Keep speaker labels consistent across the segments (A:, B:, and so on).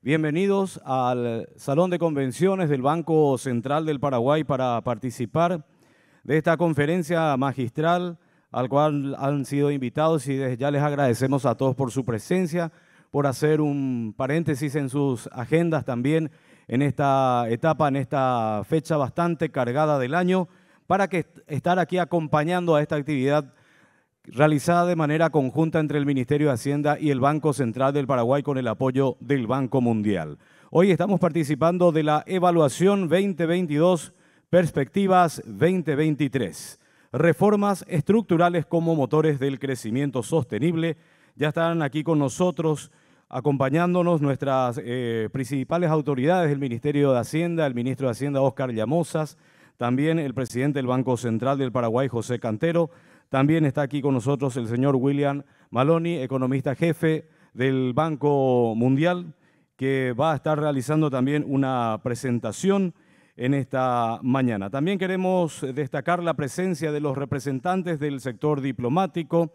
A: Bienvenidos al Salón de Convenciones del Banco Central del Paraguay para participar de esta conferencia magistral al cual han sido invitados y ya les agradecemos a todos por su presencia, por hacer un paréntesis en sus agendas también en esta etapa, en esta fecha bastante cargada del año, para que estar aquí acompañando a esta actividad realizada de manera conjunta entre el Ministerio de Hacienda y el Banco Central del Paraguay con el apoyo del Banco Mundial. Hoy estamos participando de la evaluación 2022, perspectivas 2023. Reformas estructurales como motores del crecimiento sostenible. Ya están aquí con nosotros acompañándonos nuestras eh, principales autoridades del Ministerio de Hacienda, el ministro de Hacienda Oscar Llamosas, también el presidente del Banco Central del Paraguay, José Cantero, también está aquí con nosotros el señor William Maloney, economista jefe del Banco Mundial, que va a estar realizando también una presentación en esta mañana. También queremos destacar la presencia de los representantes del sector diplomático,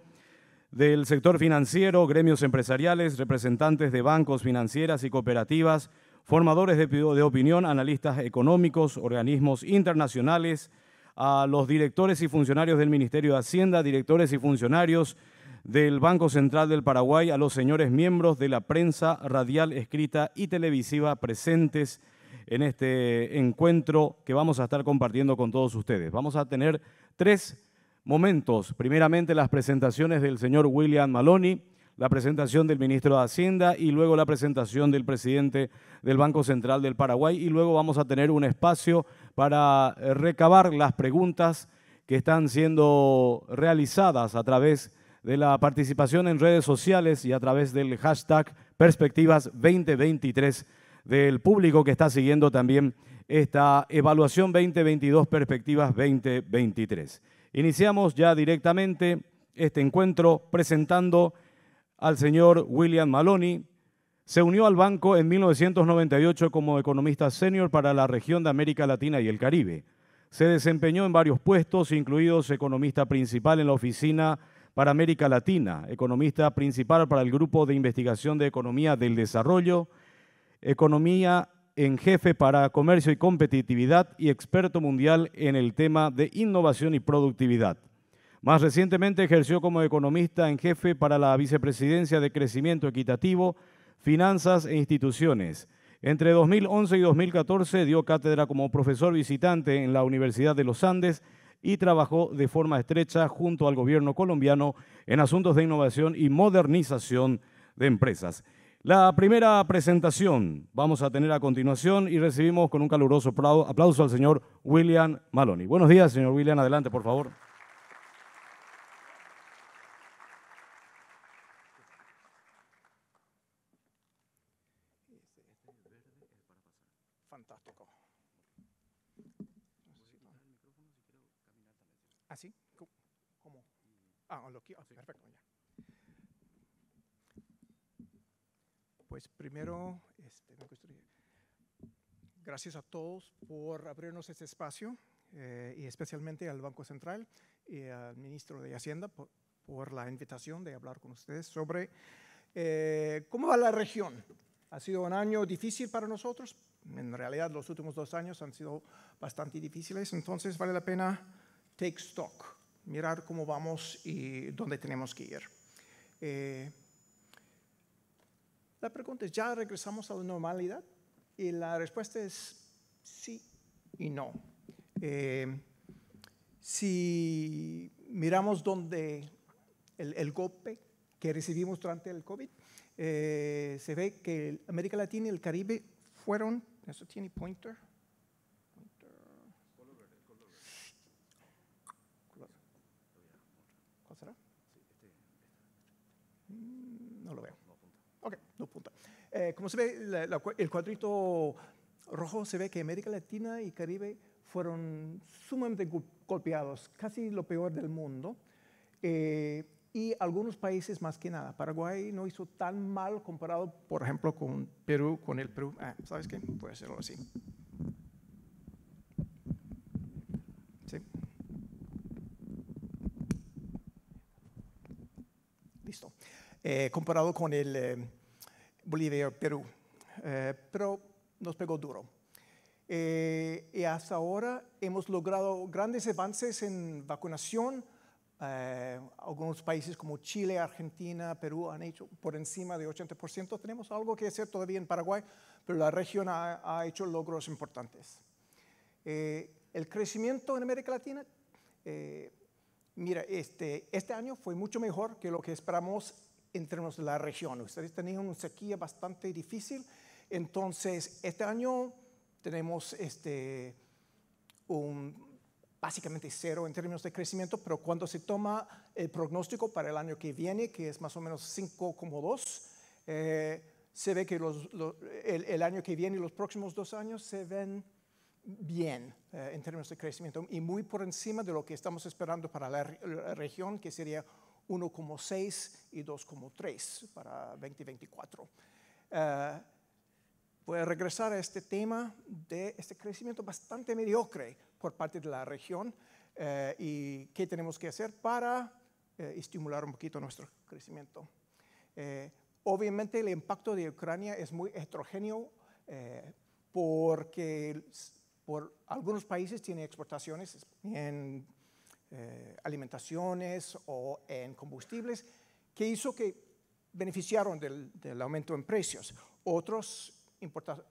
A: del sector financiero, gremios empresariales, representantes de bancos, financieras y cooperativas, formadores de, opinión, analistas económicos, organismos internacionales, a los directores y funcionarios del Ministerio de Hacienda, directores y funcionarios del Banco Central del Paraguay, a los señores miembros de la prensa radial, escrita y televisiva presentes en este encuentro que vamos a estar compartiendo con todos ustedes. Vamos a tener tres momentos. Primeramente las presentaciones del señor William Maloney, la presentación del ministro de Hacienda y luego la presentación del presidente del Banco Central del Paraguay y luego vamos a tener un espacio para eh, recabar las preguntas que están siendo realizadas a través de la participación en redes sociales y a través del hashtag Perspectivas 2023 del público que está siguiendo también esta evaluación 2022 Perspectivas 2023. Iniciamos ya directamente este encuentro presentando al señor William Maloney, se unió al banco en 1998 como economista senior para la región de América Latina y el Caribe. Se desempeñó en varios puestos, incluidos economista principal en la Oficina para América Latina, economista principal para el Grupo de Investigación de Economía del Desarrollo, economía en jefe para comercio y competitividad y experto mundial en el tema de innovación y productividad. Más recientemente ejerció como economista en jefe para la Vicepresidencia de Crecimiento Equitativo Finanzas e Instituciones. Entre 2011 y 2014 dio cátedra como profesor visitante en la Universidad de los Andes y trabajó de forma estrecha junto al gobierno colombiano en asuntos de innovación y modernización de empresas. La primera presentación vamos a tener a continuación y recibimos con un caluroso aplauso al señor William Maloney. Buenos días, señor William. Adelante, por favor.
B: ¿Así? Ah, lo quiero. perfecto, Pues primero, este, gracias a todos por abrirnos este espacio eh, y especialmente al Banco Central y al ministro de Hacienda por, la invitación de hablar con ustedes sobre eh, cómo va la región. Ha sido un año difícil para nosotros, en realidad los últimos dos años han sido bastante difíciles, entonces vale la pena take stock, mirar cómo vamos y dónde tenemos que ir. Eh, la pregunta es, ¿ya regresamos a la normalidad? Y la respuesta es sí y no. Eh, si miramos dónde el, golpe que recibimos durante el COVID, eh, se ve que América Latina y el Caribe fueron, eso tiene pointer, Ok, dos puntos. Eh, como se ve, el cuadrito rojo se ve que América Latina y Caribe fueron sumamente golpeados, casi lo peor del mundo. Eh, y algunos países más que nada. Paraguay no hizo tan mal comparado, por ejemplo, con Perú, con el Perú. Ah, ¿Sabes qué? puede ser así. Eh, comparado con el eh, Perú. Eh, pero nos pegó duro. Eh, y hasta ahora hemos logrado grandes avances en vacunación. algunos países como Chile, Argentina, Perú han hecho por encima de 80%. Tenemos algo que hacer todavía en Paraguay, pero la región ha, hecho logros importantes. el crecimiento en América Latina Mira, este, este año fue mucho mejor que lo que esperamos en términos de la región. Ustedes tenían una sequía bastante difícil, entonces este año tenemos este, un, básicamente cero en términos de crecimiento, pero cuando se toma el pronóstico para el año que viene, que es más o menos 5,2, eh, se ve que los, el, año que viene y los próximos dos años se ven bien eh, en términos de crecimiento y muy por encima de lo que estamos esperando para la, la región, que sería 1,6 y 2,3 para 2024. Eh, voy a regresar a este tema de este crecimiento bastante mediocre por parte de la región eh, y qué tenemos que hacer para eh, estimular un poquito nuestro crecimiento. obviamente el impacto de Ucrania es muy heterogéneo porque por algunos países tiene exportaciones en eh, alimentaciones o en combustibles, que hizo que beneficiaron del, aumento en precios. Otros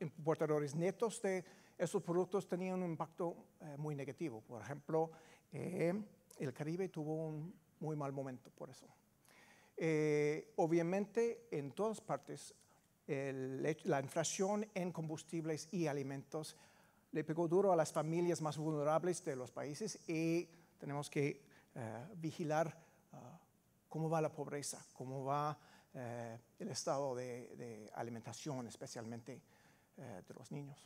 B: importadores netos de esos productos tenían un impacto eh, muy negativo. Por ejemplo, eh, el Caribe tuvo un muy mal momento por eso. obviamente, en todas partes, la inflación en combustibles y alimentos le pegó duro a las familias más vulnerables de los países y tenemos que eh, vigilar ah, cómo va la pobreza, cómo va eh, el estado de, alimentación, especialmente eh, de los niños.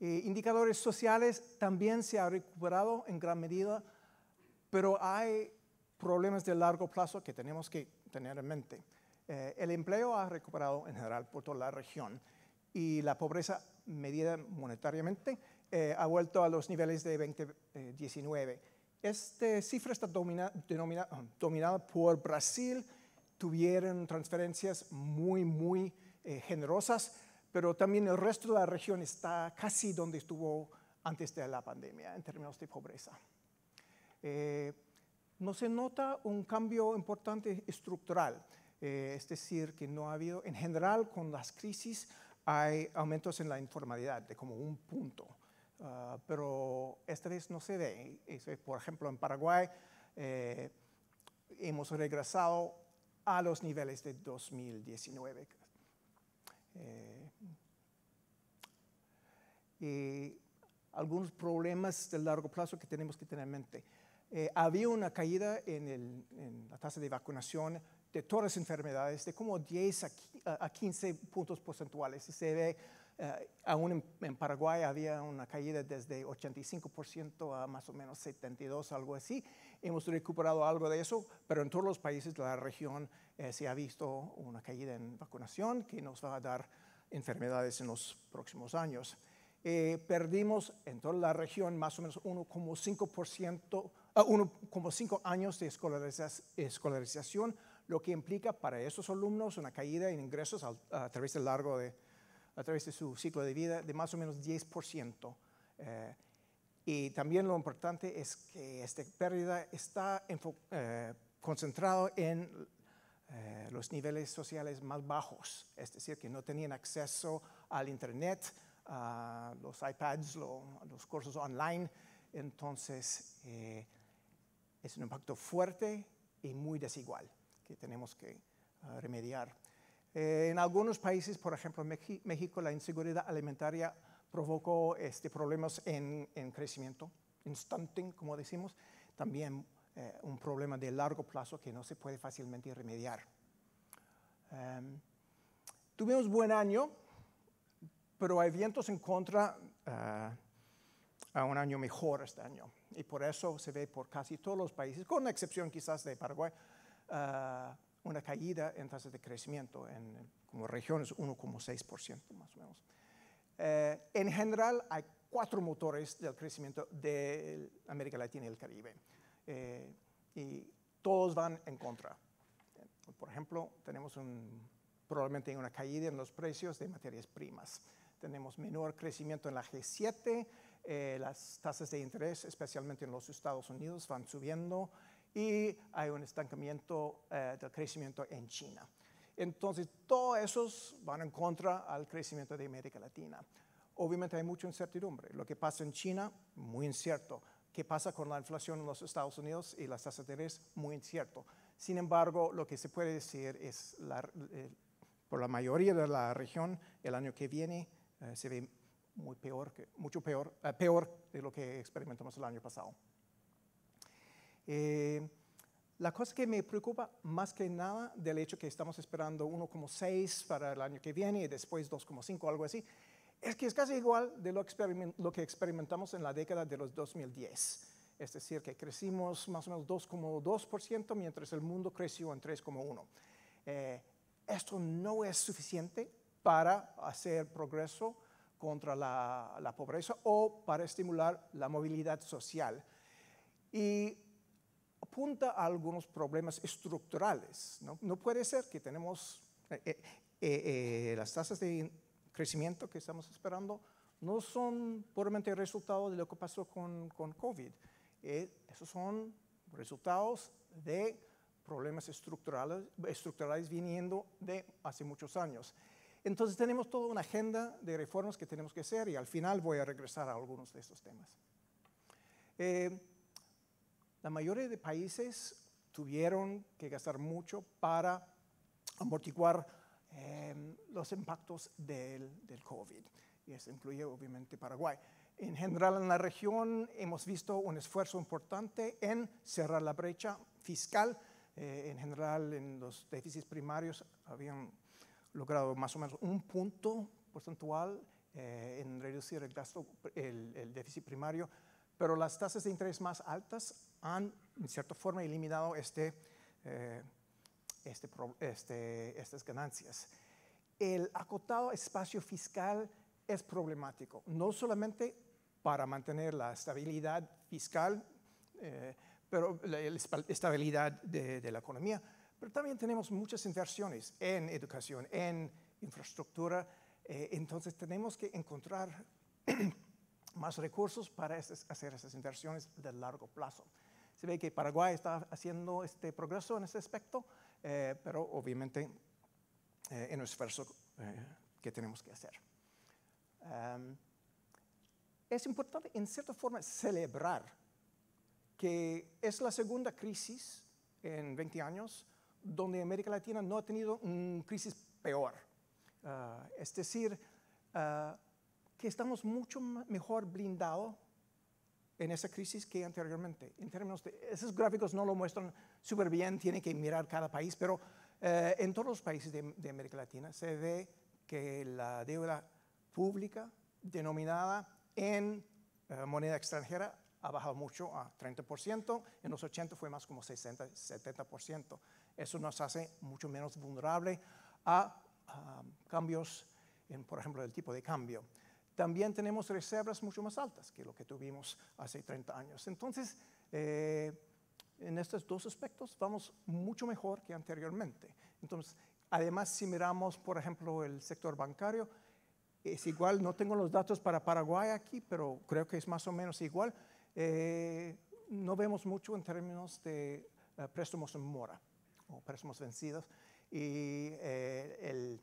B: indicadores sociales también se ha recuperado en gran medida, pero hay problemas de largo plazo que tenemos que tener en mente. el empleo ha recuperado en general por toda la región y la pobreza medida monetariamente eh, ha vuelto a los niveles de 2019. Eh, Esta cifra está um, dominada por Brasil, tuvieron transferencias muy, muy eh, generosas, pero también el resto de la región está casi donde estuvo antes de la pandemia en términos de pobreza. no se nota un cambio importante estructural, es decir, que no ha habido, en general con las crisis hay aumentos en la informalidad de como un punto. Ah, pero esta vez no se ve. Eh, por ejemplo, en Paraguay eh, hemos regresado a los niveles de 2019. Eh, y algunos problemas de largo plazo que tenemos que tener en mente. había una caída en, la tasa de vacunación de todas las enfermedades de como 10 a 15 puntos porcentuales. Y se ve eh, aún en, Paraguay había una caída desde 85% a más o menos 72, algo así. Hemos recuperado algo de eso, pero en todos los países de la región eh, se ha visto una caída en vacunación que nos va a dar enfermedades en los próximos años. Eh, perdimos en toda la región más o menos 1,5% a ah, años de escolarización, lo que implica para esos alumnos una caída en ingresos a través del largo de a través de su ciclo de vida de más o menos 10%. Eh, y también lo importante es que esta pérdida está eh, concentrada en eh, los niveles sociales más bajos, es decir, que no tenían acceso al Internet, a los iPads, a los cursos online. Entonces, eh, es un impacto fuerte y muy desigual que tenemos que remediar. Eh, en algunos países, por ejemplo, México, la inseguridad alimentaria provocó este, problemas en, crecimiento, en stunting, como decimos, también eh, un problema de largo plazo que no se puede fácilmente remediar. Em, tuvimos buen año, pero hay vientos en contra eh, a un año mejor este año. Y por eso se ve por casi todos los países, con la excepción quizás de Paraguay, una caída en tasas de crecimiento en como regiones 1,6% más o menos. Eh, en general hay cuatro motores del crecimiento de América Latina y el Caribe eh, y todos van en contra. Por ejemplo, tenemos un, probablemente una caída en los precios de materias primas. Tenemos menor crecimiento en la G7, eh, las tasas de interés, especialmente en los Estados Unidos, van subiendo y hay un estancamiento eh, del crecimiento en China. Entonces, todos esos van en contra al crecimiento de América Latina. Obviamente hay mucha incertidumbre. Lo que pasa en China, muy incierto. ¿Qué pasa con la inflación en los Estados Unidos y las tasas de interés? Muy incierto. Sin embargo, lo que se puede decir es, la, eh, por la mayoría de la región, el año que viene eh, se ve muy peor, que, mucho peor, peor de lo que experimentamos el año pasado. Eh, la cosa que me preocupa más que nada del hecho que estamos esperando 1,6 para el año que viene y después 2,5, algo así, es que es casi igual de lo, lo, que experimentamos en la década de los 2010. Es decir, que crecimos más o menos 2,2% mientras el mundo creció en 3,1%. Eh, esto no es suficiente para hacer progreso contra la, la pobreza o para estimular la movilidad social. Y apunta a algunos problemas estructurales. No, puede ser que tenemos eh, eh, eh, las tasas de crecimiento que estamos esperando no son puramente resultado de lo que pasó con, con COVID. esos son resultados de problemas estructurales, estructurales viniendo de hace muchos años. Entonces tenemos toda una agenda de reformas que tenemos que hacer y al final voy a regresar a algunos de estos temas. La mayoría de países tuvieron que gastar mucho para amortiguar em, los impactos del, COVID. Y eso incluye obviamente Paraguay. En general en la región hemos visto un esfuerzo importante en cerrar la brecha fiscal. Eh, en general en los déficits primarios habían logrado más o menos un punto porcentual eh, en reducir el, gasto, el, el déficit primario, pero las tasas de interés más altas han, en cierta forma, eliminado este, eh, este, este, estas ganancias. El acotado espacio fiscal es problemático, no solamente para mantener la estabilidad fiscal, eh, pero la, estabilidad de, la economía, pero también tenemos muchas inversiones en educación, en infraestructura, eh, entonces tenemos que encontrar más recursos para hacer esas inversiones de largo plazo se ve que Paraguay está haciendo este progreso en ese aspecto, eh, pero obviamente eh, en el esfuerzo eh, que tenemos que hacer. Em, es importante, en cierta forma, celebrar que es la segunda crisis en 20 años donde América Latina no ha tenido una crisis peor. Ah, es decir, ah, que estamos mucho mejor blindados en esa crisis que anteriormente. En términos de, esos gráficos no lo muestran súper bien, tiene que mirar cada país, pero eh, en todos los países de, América Latina se ve que la deuda pública denominada en eh, moneda extranjera ha bajado mucho a 30%, en los 80 fue más como 60, 70%. Eso nos hace mucho menos vulnerable a, cambios en, por ejemplo, el tipo de cambio también tenemos reservas mucho más altas que lo que tuvimos hace 30 años. Entonces, eh, en estos dos aspectos vamos mucho mejor que anteriormente. Entonces, además, si miramos, por ejemplo, el sector bancario, es igual, no tengo los datos para Paraguay aquí, pero creo que es más o menos igual. Eh, no vemos mucho en términos de eh, préstamos en mora o préstamos vencidos. Y el,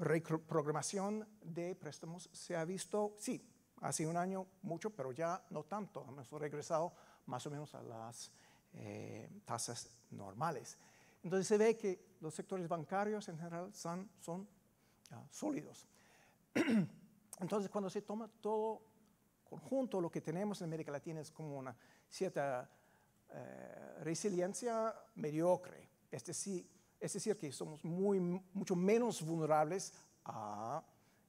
B: reprogramación de préstamos se ha visto, sí, hace un año mucho, pero ya no tanto. Hemos regresado más o menos a las eh, tasas normales. Entonces se ve que los sectores bancarios en general son, ah, sólidos. Entonces cuando se toma todo conjunto, lo que tenemos en América Latina es como una cierta eh, resiliencia mediocre. este sí es decir, que somos mucho menos vulnerables a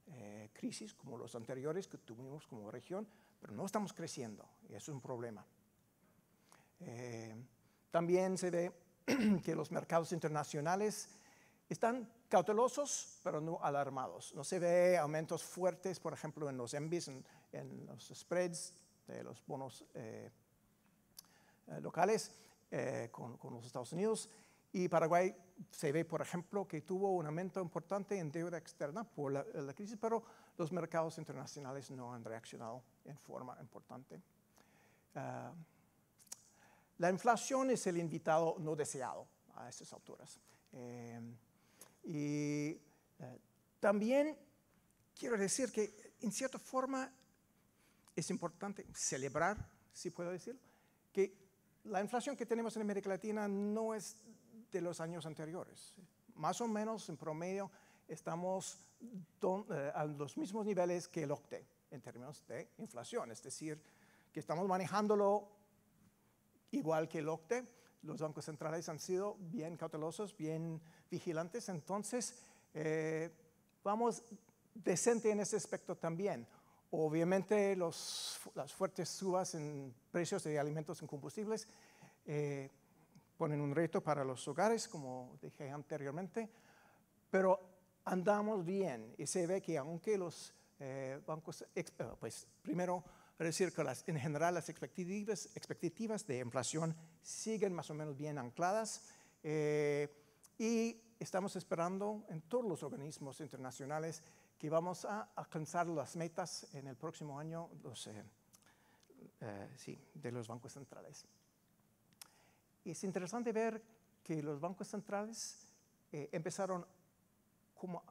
B: eh, crisis como los anteriores que tuvimos como región, pero no estamos creciendo y es un problema. Eh, también se ve que los mercados internacionales están cautelosos, pero no alarmados. No se ve aumentos fuertes, por ejemplo, en los MBIs, en, los spreads de los bonos eh, locales con, los Estados Unidos. Y Paraguay se ve, por ejemplo, que tuvo un aumento importante en deuda externa por la, crisis, pero los mercados internacionales no han reaccionado en forma importante. Ah, la inflación es el invitado no deseado a estas alturas. Eh, y eh, también quiero decir que, en cierta forma, es importante celebrar, si puedo decir, que la inflación que tenemos en América Latina no es de los años anteriores. Más o menos en promedio estamos eh, a los mismos niveles que el OCTE en términos de inflación, es decir, que estamos manejándolo igual que el OCTE. Los bancos centrales han sido bien cautelosos, bien vigilantes, entonces eh, vamos decente en ese aspecto también. Obviamente los, las fuertes subas en precios de alimentos y combustibles eh, ponen un reto para los hogares, como dije anteriormente, pero andamos bien y se ve que aunque los eh, bancos, eh, pues primero decir que las, en general las expectativas, de inflación siguen más o menos bien ancladas eh, y estamos esperando en todos los organismos internacionales que vamos a alcanzar las metas en el próximo año los, sí, de los bancos centrales es interesante ver que los bancos centrales eh, empezaron como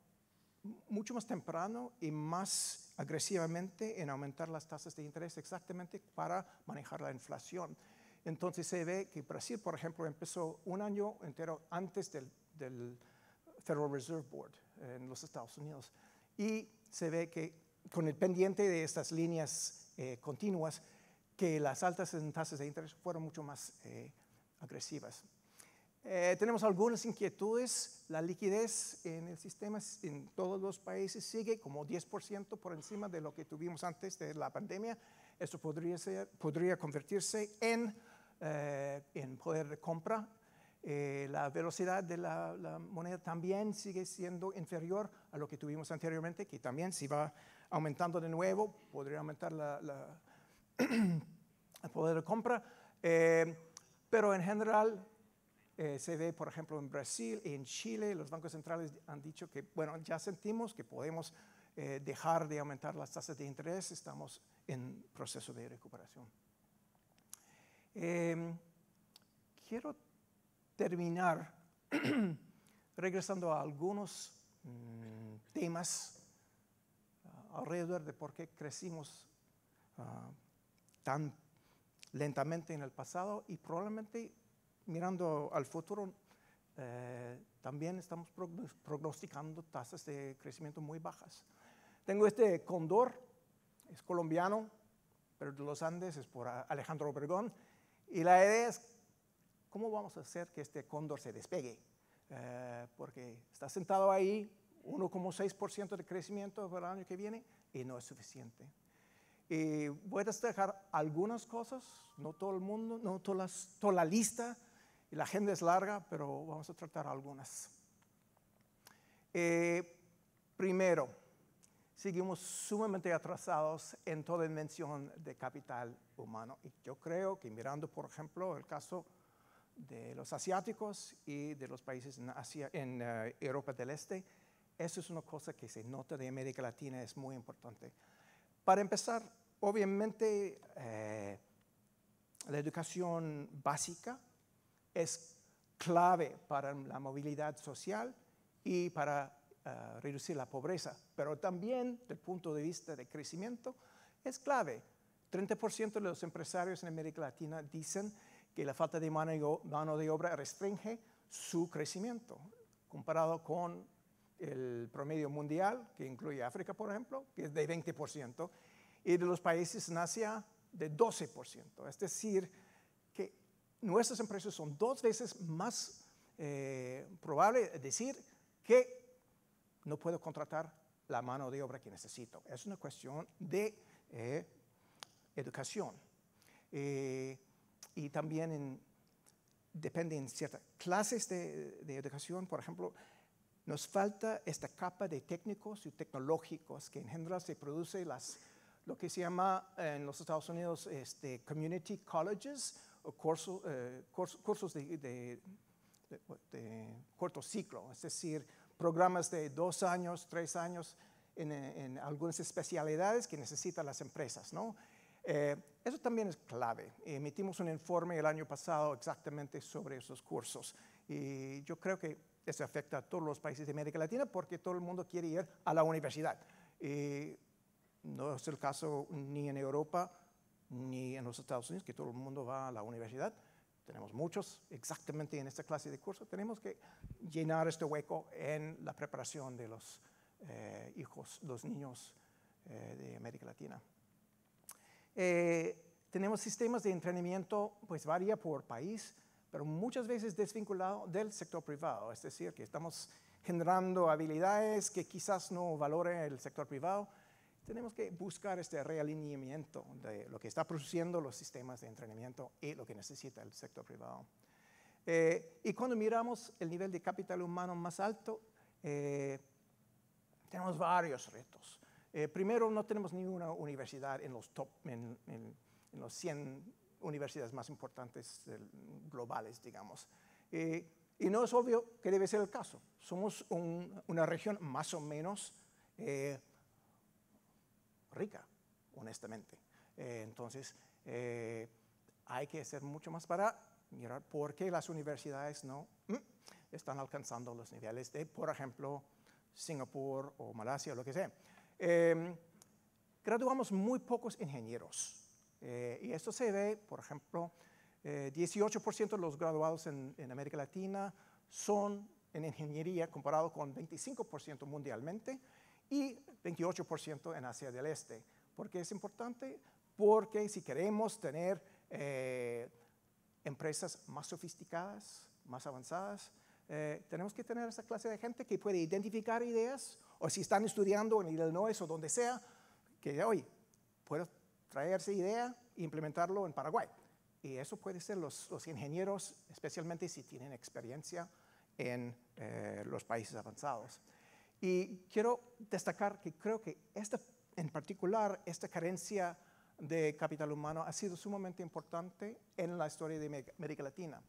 B: mucho más temprano y más agresivamente en aumentar las tasas de interés exactamente para manejar la inflación. Entonces se ve que Brasil, por ejemplo, empezó un año entero antes del, Federal Reserve Board eh, en los Estados Unidos. Y se ve que con el pendiente de estas líneas eh, continuas, que las altas tasas de interés fueron mucho más eh, agresivas. Eh, tenemos algunas inquietudes. La liquidez en el sistema en todos los países sigue como 10% por encima de lo que tuvimos antes de la pandemia. Esto podría, ser, podría convertirse en, eh, en poder de compra. Eh, la velocidad de la, moneda también sigue siendo inferior a lo que tuvimos anteriormente, que también si va aumentando de nuevo, podría aumentar la, el poder de compra. Pero en general eh, se ve, por ejemplo, en Brasil y en Chile, los bancos centrales han dicho que, bueno, ya sentimos que podemos eh, dejar de aumentar las tasas de interés, estamos en proceso de recuperación. Em, quiero terminar regresando a algunos mm, temas ah, alrededor de por qué crecimos ah, tanto lentamente en el pasado y probablemente mirando al futuro eh, también estamos prognosticando tasas de crecimiento muy bajas. Tengo este cóndor, es colombiano, pero de los Andes, es por Alejandro Obregón, y la idea es cómo vamos a hacer que este cóndor se despegue, eh, porque está sentado ahí, 1,6% de crecimiento para el año que viene, y no es suficiente. Eh, voy a destacar algunas cosas, no todo el mundo, no toda la lista, y la agenda es larga, pero vamos a tratar algunas. Eh, primero, seguimos sumamente atrasados en toda invención de capital humano. Y yo creo que mirando, por ejemplo, el caso de los asiáticos y de los países en, eh, Europa del Este, eso es una cosa que se nota de América Latina, es muy importante. Para empezar, Obviamente, eh, la educación básica es clave para la movilidad social y para eh, reducir la pobreza, pero también, desde el punto de vista de crecimiento, es clave. 30% de los empresarios en América Latina dicen que la falta de mano de obra restringe su crecimiento, comparado con el promedio mundial, que incluye África, por ejemplo, que es de 20%, y de los países en Asia de 12%. Es decir, que nuestras empresas son dos veces más eh, probable decir que no puedo contratar la mano de obra que necesito. Es una cuestión de eh, educación. Eh, y también depende en ciertas clases de, de educación, por ejemplo, nos falta esta capa de técnicos y tecnológicos que en general se produce las lo que se llama eh, en los Estados Unidos este, community colleges o eh, cursos de, de, corto ciclo, es decir, programas de dos años, tres años en, eh, en algunas especialidades que necesitan las empresas. ¿no? eso también es clave. Emitimos un informe el año pasado exactamente sobre esos cursos y yo creo que eso afecta a todos los países de América Latina porque todo el mundo quiere ir a la universidad. No es el caso ni en Europa ni en los Estados Unidos, que todo el mundo va a la universidad. Tenemos muchos exactamente en esta clase de curso. Tenemos que llenar este hueco en la preparación de los eh, hijos, los niños eh, de América Latina. Eh, tenemos sistemas de entrenamiento, pues varía por país, pero muchas veces desvinculado del sector privado, es decir, que estamos generando habilidades que quizás no valoren el sector privado, tenemos que buscar este realineamiento de lo que está produciendo los sistemas de entrenamiento y lo que necesita el sector privado. Eh, y cuando miramos el nivel de capital humano más alto, eh, tenemos varios retos. Eh, primero, no tenemos ninguna universidad en los top, en, los 100 universidades más importantes globales, digamos. y no es obvio que debe ser el caso. Somos una región más o menos rica, honestamente. Eh, entonces, eh, hay que hacer mucho más para mirar por qué las universidades no mm, están alcanzando los niveles de, por ejemplo, Singapur o Malasia o lo que sea. Em, graduamos muy pocos ingenieros. Eh, y esto se ve, por ejemplo, 18% de los graduados en, en América Latina son en ingeniería comparado con 25% mundialmente y 28% en Asia del Este. ¿Por qué es importante? Porque si queremos tener eh, empresas más sofisticadas, más avanzadas, eh, tenemos que tener esa clase de gente que puede identificar ideas, o si están estudiando en Illinois o donde sea, que hoy puedo traer esa idea e implementarlo en Paraguay. Y eso puede ser los, ingenieros, especialmente si tienen experiencia en eh, los países avanzados. Y quiero destacar que creo que esta, en particular, esta carencia de capital humano ha sido sumamente importante en la historia de América Latina.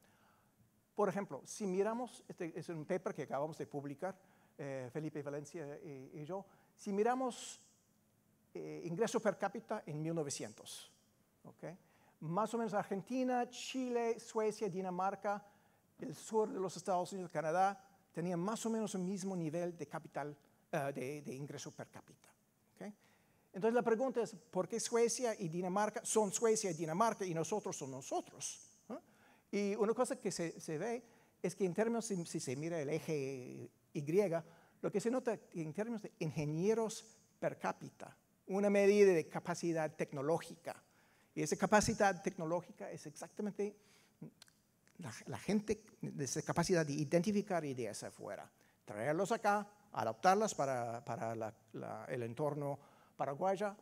B: Por ejemplo, si miramos, este es un paper que acabamos de publicar, eh, Felipe Valencia eh, y, yo, si miramos eh, ingreso per cápita en 1900, más o menos Argentina, Chile, Suecia, Dinamarca, el sur de los Estados Unidos, Canadá, tenían más o menos el mismo nivel de capital, eh, de, ingreso per cápita. Entonces la pregunta es, ¿por qué Suecia y Dinamarca son Suecia y Dinamarca y nosotros son nosotros? Y una cosa que se, ve es que en términos, si, si se mira el eje Y, lo que se nota en términos de ingenieros per cápita, una medida de capacidad tecnológica. Y esa capacidad tecnológica es exactamente la, la gente esa capacidad de identificar ideas afuera, traerlos acá, adaptarlas para, para el entorno paraguayo,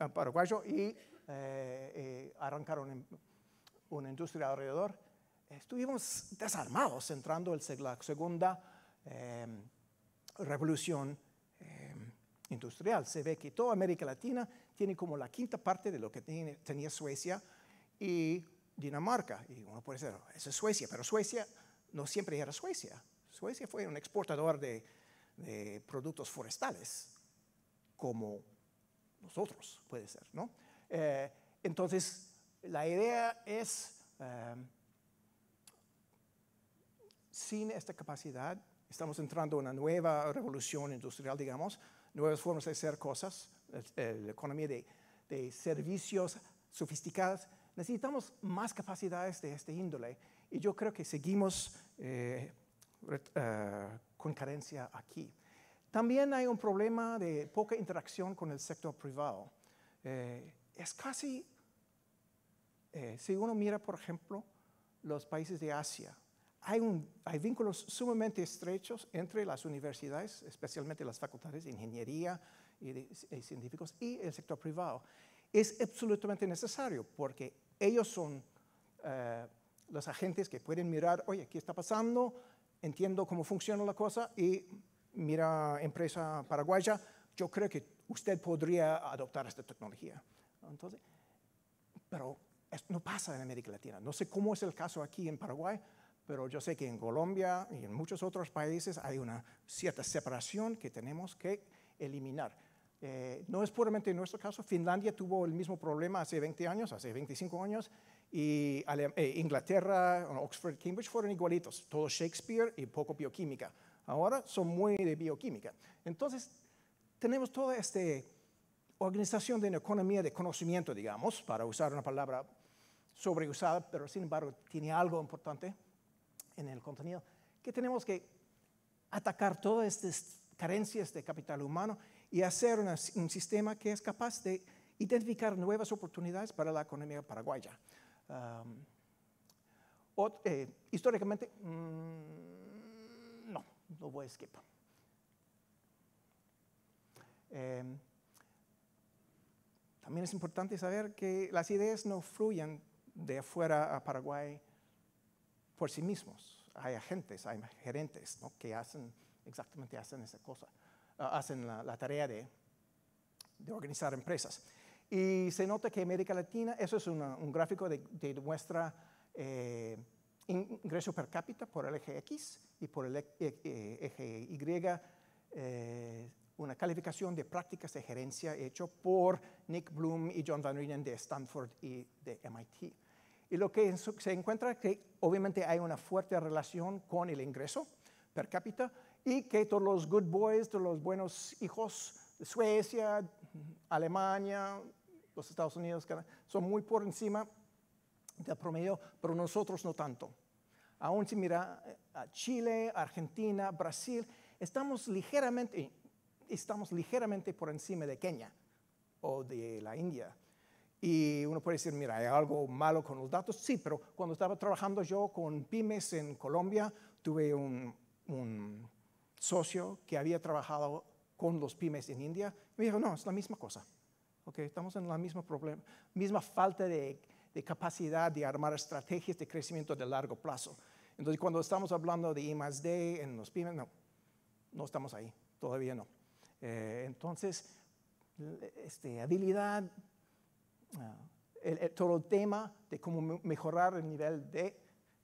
B: eh, paraguayo y eh, eh arrancar em, una industria alrededor. Estuvimos desarmados entrando en la segunda em, revolución em, industrial. Se ve que toda América Latina tiene como la quinta parte de lo que tenía Suecia y Dinamarca. Y uno puede ser eso es Suecia, pero Suecia no siempre era Suecia. Suecia fue un exportador de, productos forestales, como nosotros, puede ser, ¿no? Eh, entonces, la idea es, eh, sin esta capacidad, estamos entrando en una nueva revolución industrial, digamos, nuevas formas de hacer cosas, eh, la economía de, de servicios sofisticadas necesitamos más capacidades de este índole y yo creo que seguimos eh, eh, con carencia aquí. También hay un problema de poca interacción con el sector privado. Eh, es casi, si uno mira, por ejemplo, los países de Asia, hay, un, hay, vínculos sumamente estrechos entre las universidades, especialmente las facultades de ingeniería y científicos, y el sector privado. Es absolutamente necesario porque ellos son eh, los agentes que pueden mirar, oye, ¿qué está pasando? Entiendo cómo funciona la cosa y mira, empresa paraguaya, yo creo que usted podría adoptar esta tecnología. pero no pasa en América Latina. No sé cómo es el caso aquí en Paraguay, pero yo sé que en Colombia y en muchos otros países hay una cierta separación que tenemos que eliminar. Eh, no es puramente nuestro caso, Finlandia tuvo el mismo problema hace 20 años, hace 25 años, y eh, Inglaterra, Oxford, Cambridge fueron igualitos, todo Shakespeare y poco bioquímica. Ahora son muy de bioquímica. Entonces, tenemos toda esta organización de una economía de conocimiento, digamos, para usar una palabra sobreusada, pero sin embargo tiene algo importante en el contenido, que tenemos que atacar todas estas carencias de capital humano y hacer un sistema que es capaz de identificar nuevas oportunidades para la economía paraguaya. Eh, históricamente, mm, no, no voy a em, también es importante saber que las ideas no fluyen de afuera a Paraguay por sí mismos. Hay agentes, hay gerentes que hacen exactamente hacen esa cosa. Ah, hacen la, tarea de, organizar empresas. Y se nota que América Latina, eso es un gráfico de, de eh, ingreso per cápita por el eje X y por el e, e, e, eje Y, eh, una calificación de prácticas de gerencia hecho por Nick Bloom y John Van Rienen de Stanford y de MIT. Y lo que se encuentra es que obviamente hay una fuerte relación con el ingreso per cápita, y que todos los good boys, todos los buenos hijos de Suecia, Alemania, los Estados Unidos, son muy por encima del promedio, pero nosotros no tanto. Aún si mira eh, a Chile, Argentina, Brasil, estamos ligeramente, estamos ligeramente por encima de Kenia o de la India. Y uno puede decir, mira, hay algo malo con los datos. Sí, pero cuando estaba trabajando yo con pymes en Colombia, tuve un, un socio que había trabajado con los pymes en India, me dijo, no, es la misma cosa. Okay, estamos en la misma problema, misma falta de, capacidad de armar estrategias de crecimiento de largo plazo. Entonces, cuando estamos hablando de I más D en los pymes, no, no estamos ahí, todavía no. Eh, entonces, este, habilidad, ah, todo el tema de cómo mejorar el nivel de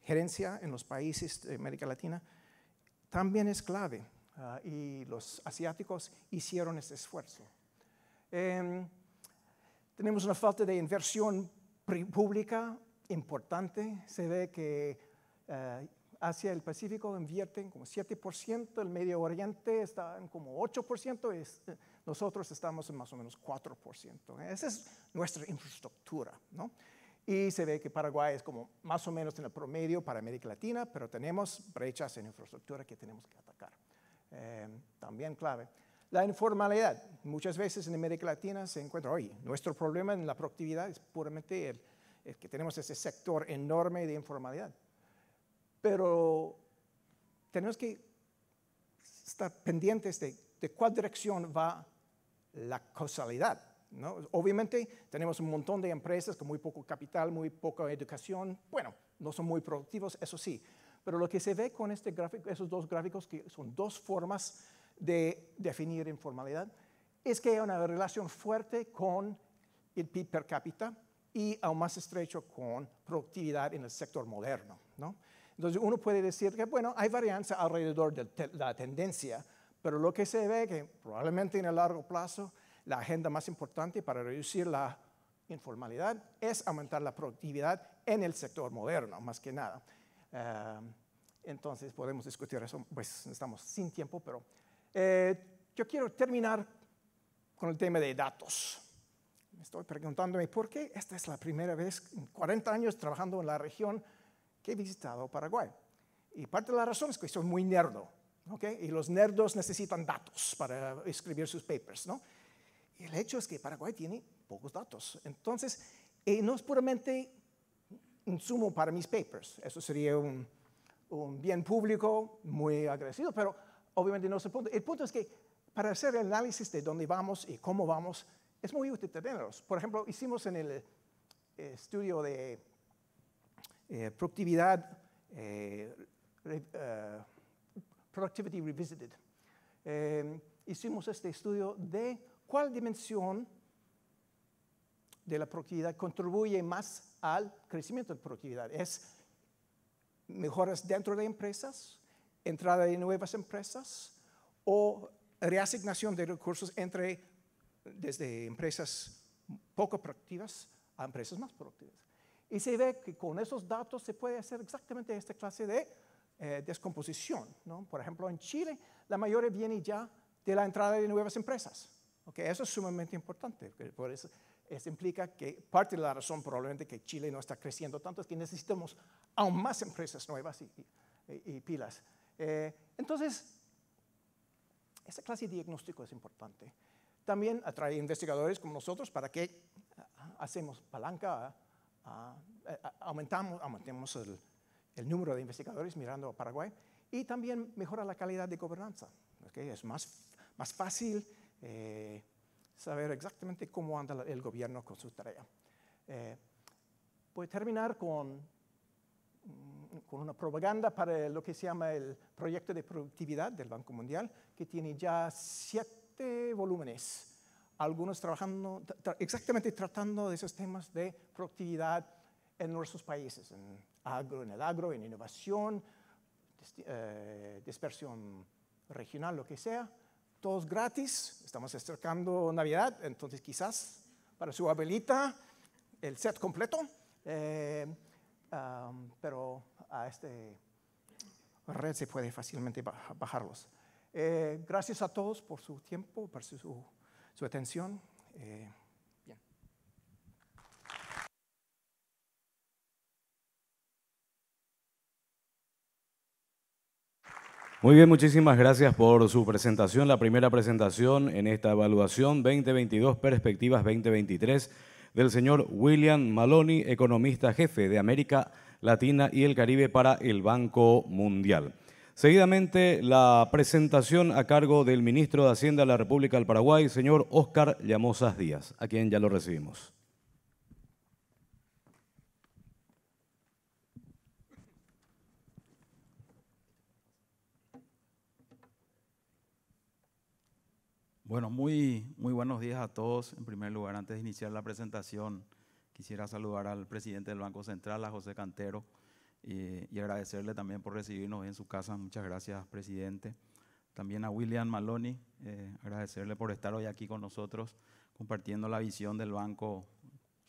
B: gerencia en los países de América Latina también es clave ah, y los asiáticos hicieron ese esfuerzo. Em, tenemos una falta de inversión pública importante. Se ve que hacia ah, el Pacífico invierten como 7%, el Medio Oriente está en como 8%, y nosotros estamos en más o menos 4%. Esa es nuestra infraestructura. ¿no? Y se ve que Paraguay es como más o menos en el promedio para América Latina, pero tenemos brechas en infraestructura que tenemos que atacar. Eh, también clave. La informalidad. Muchas veces en América Latina se encuentra, oye, nuestro problema en la productividad es puramente el, que tenemos ese sector enorme de informalidad. Pero tenemos que estar pendientes de cuál dirección va la causalidad Obviamente tenemos un montón de empresas con muy poco capital, muy poca educación, bueno, no son muy productivos, eso sí, pero lo que se ve con este esos dos gráficos, que son dos formas de definir informalidad, es que hay una relación fuerte con el PIB per cápita y aún más estrecho con productividad en el sector moderno. Entonces uno puede decir que, bueno, hay varianza alrededor de la tendencia, pero lo que se ve que probablemente en el largo plazo la agenda más importante para reducir la informalidad es aumentar la productividad en el sector moderno, más que nada. Eh, entonces podemos discutir eso, pues estamos sin tiempo, pero eh, yo quiero terminar con el tema de datos. Estoy preguntándome por qué esta es la primera vez en 40 años trabajando en la región que he visitado Paraguay. Y parte de la razón es que soy muy nerdo, ¿ok? Y los nerdos necesitan datos para escribir sus papers, ¿no? el hecho es que Paraguay tiene pocos datos. Entonces, eh, no es puramente un sumo para mis papers. Eso sería un, bien público muy agradecido, pero obviamente no es el punto. El punto es que para hacer el análisis de dónde vamos y cómo vamos, es muy útil tenerlos. Por ejemplo, hicimos en el eh, estudio de eh, productividad, Productivity Revisited, hicimos este estudio de ¿Cuál dimensión de la productividad contribuye más al crecimiento de productividad? ¿Es mejoras dentro de empresas, entrada de nuevas empresas o reasignación de recursos entre, desde empresas poco productivas a empresas más productivas? Y se ve que con esos datos se puede hacer exactamente esta clase de eh, descomposición. ¿no? Por ejemplo, en Chile la mayoría viene ya de la entrada de nuevas empresas. Okay, eso es sumamente importante. Por eso, eso, implica que parte de la razón probablemente que Chile no está creciendo tanto es que necesitamos aún más empresas nuevas y, pilas. Eh, entonces, esa clase de diagnóstico es importante. También atrae investigadores como nosotros para que ah, hacemos palanca, ah, ah, eh, aumentamos, aumentemos el, número de investigadores mirando a Paraguay y también mejora la calidad de gobernanza. Okay, es más, más fácil eh, saber exactamente cómo anda el gobierno con su tarea. Eh, voy a terminar con, mm, con una propaganda para lo que se llama el proyecto de productividad del Banco Mundial, que tiene ya siete volúmenes algunos trabajando, exactamente tratando de esos temas de productividad en nuestros países, en, agro, en el agro, en innovación, eh, dispersión regional, lo que sea todos gratis, estamos acercando Navidad, entonces quizás para su abuelita el set completo, eh, pero a este red se puede fácilmente bajarlos. Eh, gracias a todos por su tiempo, por su, atención. Eh,
A: Muy bien, muchísimas gracias por su presentación, la primera presentación en esta evaluación 2022 Perspectivas 2023 del señor William Maloney, economista jefe de América Latina y el Caribe para el Banco Mundial. Seguidamente, la presentación a cargo del ministro de Hacienda de la República del Paraguay, señor Óscar Llamosas Díaz, a quien ya lo recibimos.
C: Bueno, muy, muy buenos días a todos. En primer lugar, antes de iniciar la presentación, quisiera saludar al presidente del Banco Central, a José Cantero, eh, y agradecerle también por recibirnos en su casa. Muchas gracias, presidente. También a William Maloney, eh, agradecerle por estar hoy aquí con nosotros, compartiendo la visión del banco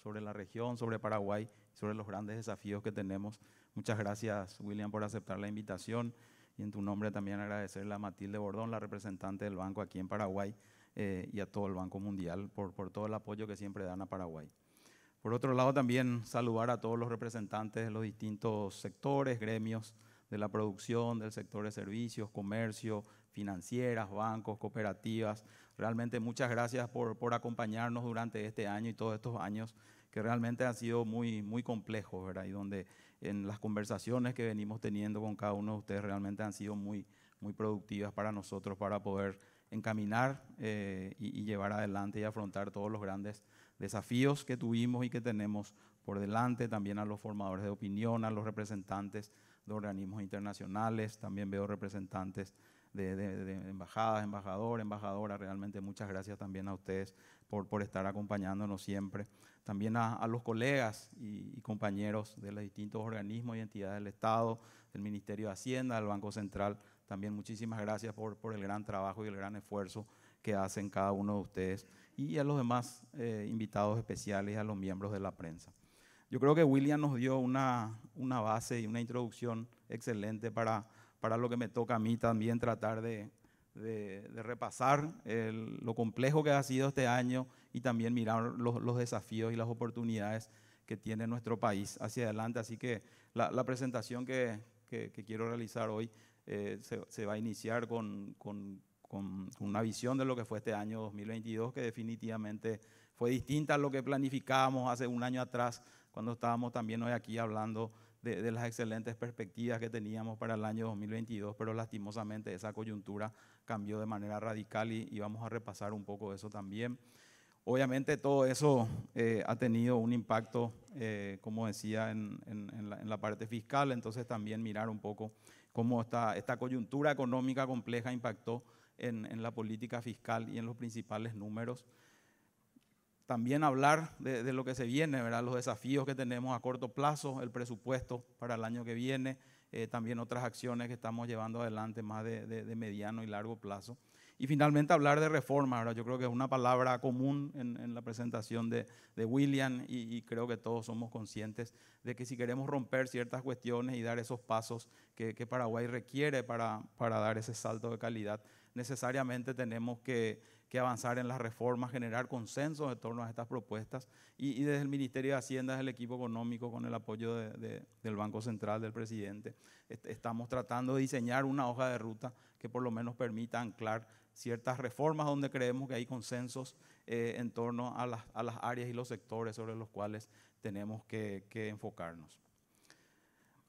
C: sobre la región, sobre Paraguay, sobre los grandes desafíos que tenemos. Muchas gracias, William, por aceptar la invitación y en tu nombre también agradecerle a Matilde Bordón, la representante del banco aquí en Paraguay, eh, y a todo el Banco Mundial por, por todo el apoyo que siempre dan a Paraguay. Por otro lado, también saludar a todos los representantes de los distintos sectores, gremios de la producción, del sector de servicios, comercio, financieras, bancos, cooperativas. Realmente muchas gracias por, por acompañarnos durante este año y todos estos años que realmente han sido muy, muy complejos, ¿verdad? Y donde en las conversaciones que venimos teniendo con cada uno de ustedes realmente han sido muy, muy productivas para nosotros, para poder encaminar eh, y, y, llevar adelante y afrontar todos los grandes desafíos que tuvimos y que tenemos por delante, también a los formadores de opinión, a los representantes de organismos internacionales, también veo representantes de, embajadas, embajador, embajadora. Realmente muchas gracias también a ustedes por, por estar acompañándonos siempre. También a, los colegas y, compañeros de los distintos organismos y entidades del Estado, del Ministerio de Hacienda, del Banco Central. También muchísimas gracias por, por el gran trabajo y el gran esfuerzo que hacen cada uno de ustedes y a los demás eh, invitados especiales y a los miembros de la prensa. Yo creo que William nos dio una, una base y una introducción excelente para para lo que me toca a mí también tratar de, repasar lo complejo que ha sido este año y también mirar los, desafíos y las oportunidades que tiene nuestro país hacia adelante. Así que la, presentación que, quiero realizar hoy eh, se, va a iniciar con, con una visión de lo que fue este año 2022, que definitivamente fue distinta a lo que planificábamos hace un año atrás, cuando estábamos también hoy aquí hablando de, las excelentes perspectivas que teníamos para el año 2022, pero lastimosamente esa coyuntura cambió de manera radical y, vamos a repasar un poco eso también. Obviamente todo eso eh, ha tenido un impacto, eh, como decía, en, la, parte fiscal, entonces también mirar un poco cómo esta coyuntura económica compleja impactó en, la política fiscal y en los principales números también hablar de, lo que se viene, ¿verdad? los desafíos que tenemos a corto plazo, el presupuesto para el año que viene, eh, también otras acciones que estamos llevando adelante más de, mediano y largo plazo. Y finalmente hablar de reforma, ¿verdad? yo creo que es una palabra común en, la presentación de, William y, creo que todos somos conscientes de que si queremos romper ciertas cuestiones y dar esos pasos que, que Paraguay requiere para, para dar ese salto de calidad, necesariamente tenemos que que avanzar en las reformas, generar consensos en torno a estas propuestas y, desde el Ministerio de Hacienda, desde el equipo económico, con el apoyo del Banco Central, del presidente, estamos tratando de diseñar una hoja de ruta que por lo menos permita anclar ciertas reformas donde creemos que hay consensos eh, en torno a las, áreas y los sectores sobre los cuales tenemos que, enfocarnos.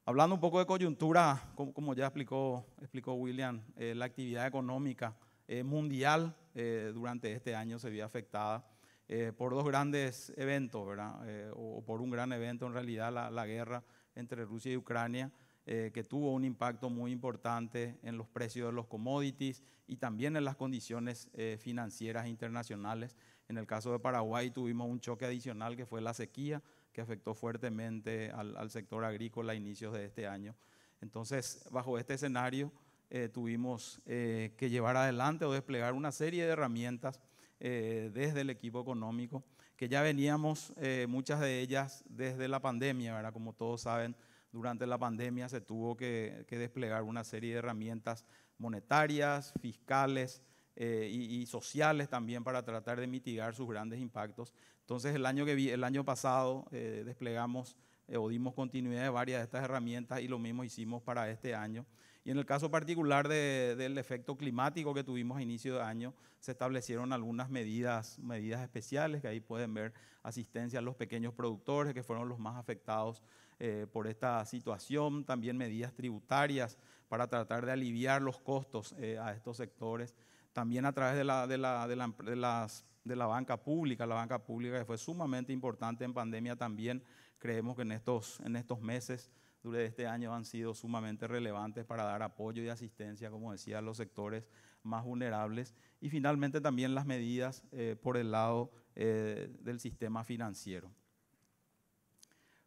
C: Hablando un poco de coyuntura, como, ya explicó, explicó William, eh, la actividad económica eh, mundial eh, durante este año se vio afectada eh, por dos grandes eventos, ¿verdad? Eh, o, por un gran evento en realidad, la, guerra entre Rusia y Ucrania, que tuvo un impacto muy importante en los precios de los commodities y también en las condiciones financieras internacionales. En el caso de Paraguay tuvimos un choque adicional que fue la sequía, que afectó fuertemente al sector agrícola a inicios de este año. Entonces, bajo este escenario, eh, tuvimos eh, que llevar adelante o desplegar una serie de herramientas eh, desde el equipo económico, que ya veníamos muchas de ellas desde la pandemia, ¿verdad? Como todos saben, durante la pandemia se tuvo que, desplegar una serie de herramientas monetarias, fiscales, y, sociales también para tratar de mitigar sus grandes impactos. Entonces el año, que el año pasado desplegamos o dimos continuidad de varias de estas herramientas y lo mismo hicimos para este año. Y en el caso particular del efecto climático que tuvimos a inicio de año, se establecieron algunas medidas, medidas especiales, que ahí pueden ver asistencia a los pequeños productores, que fueron los más afectados eh, por esta situación, también medidas tributarias para tratar de aliviar los costos eh, a estos sectores, también a través de la, de la, de la, de las de la banca pública, la banca pública que fue sumamente importante en pandemia también. Creemos que en estos, en estos meses durante este año han sido sumamente relevantes para dar apoyo y asistencia, como decía, a los sectores más vulnerables. Y finalmente también las medidas eh, por el lado eh, del sistema financiero.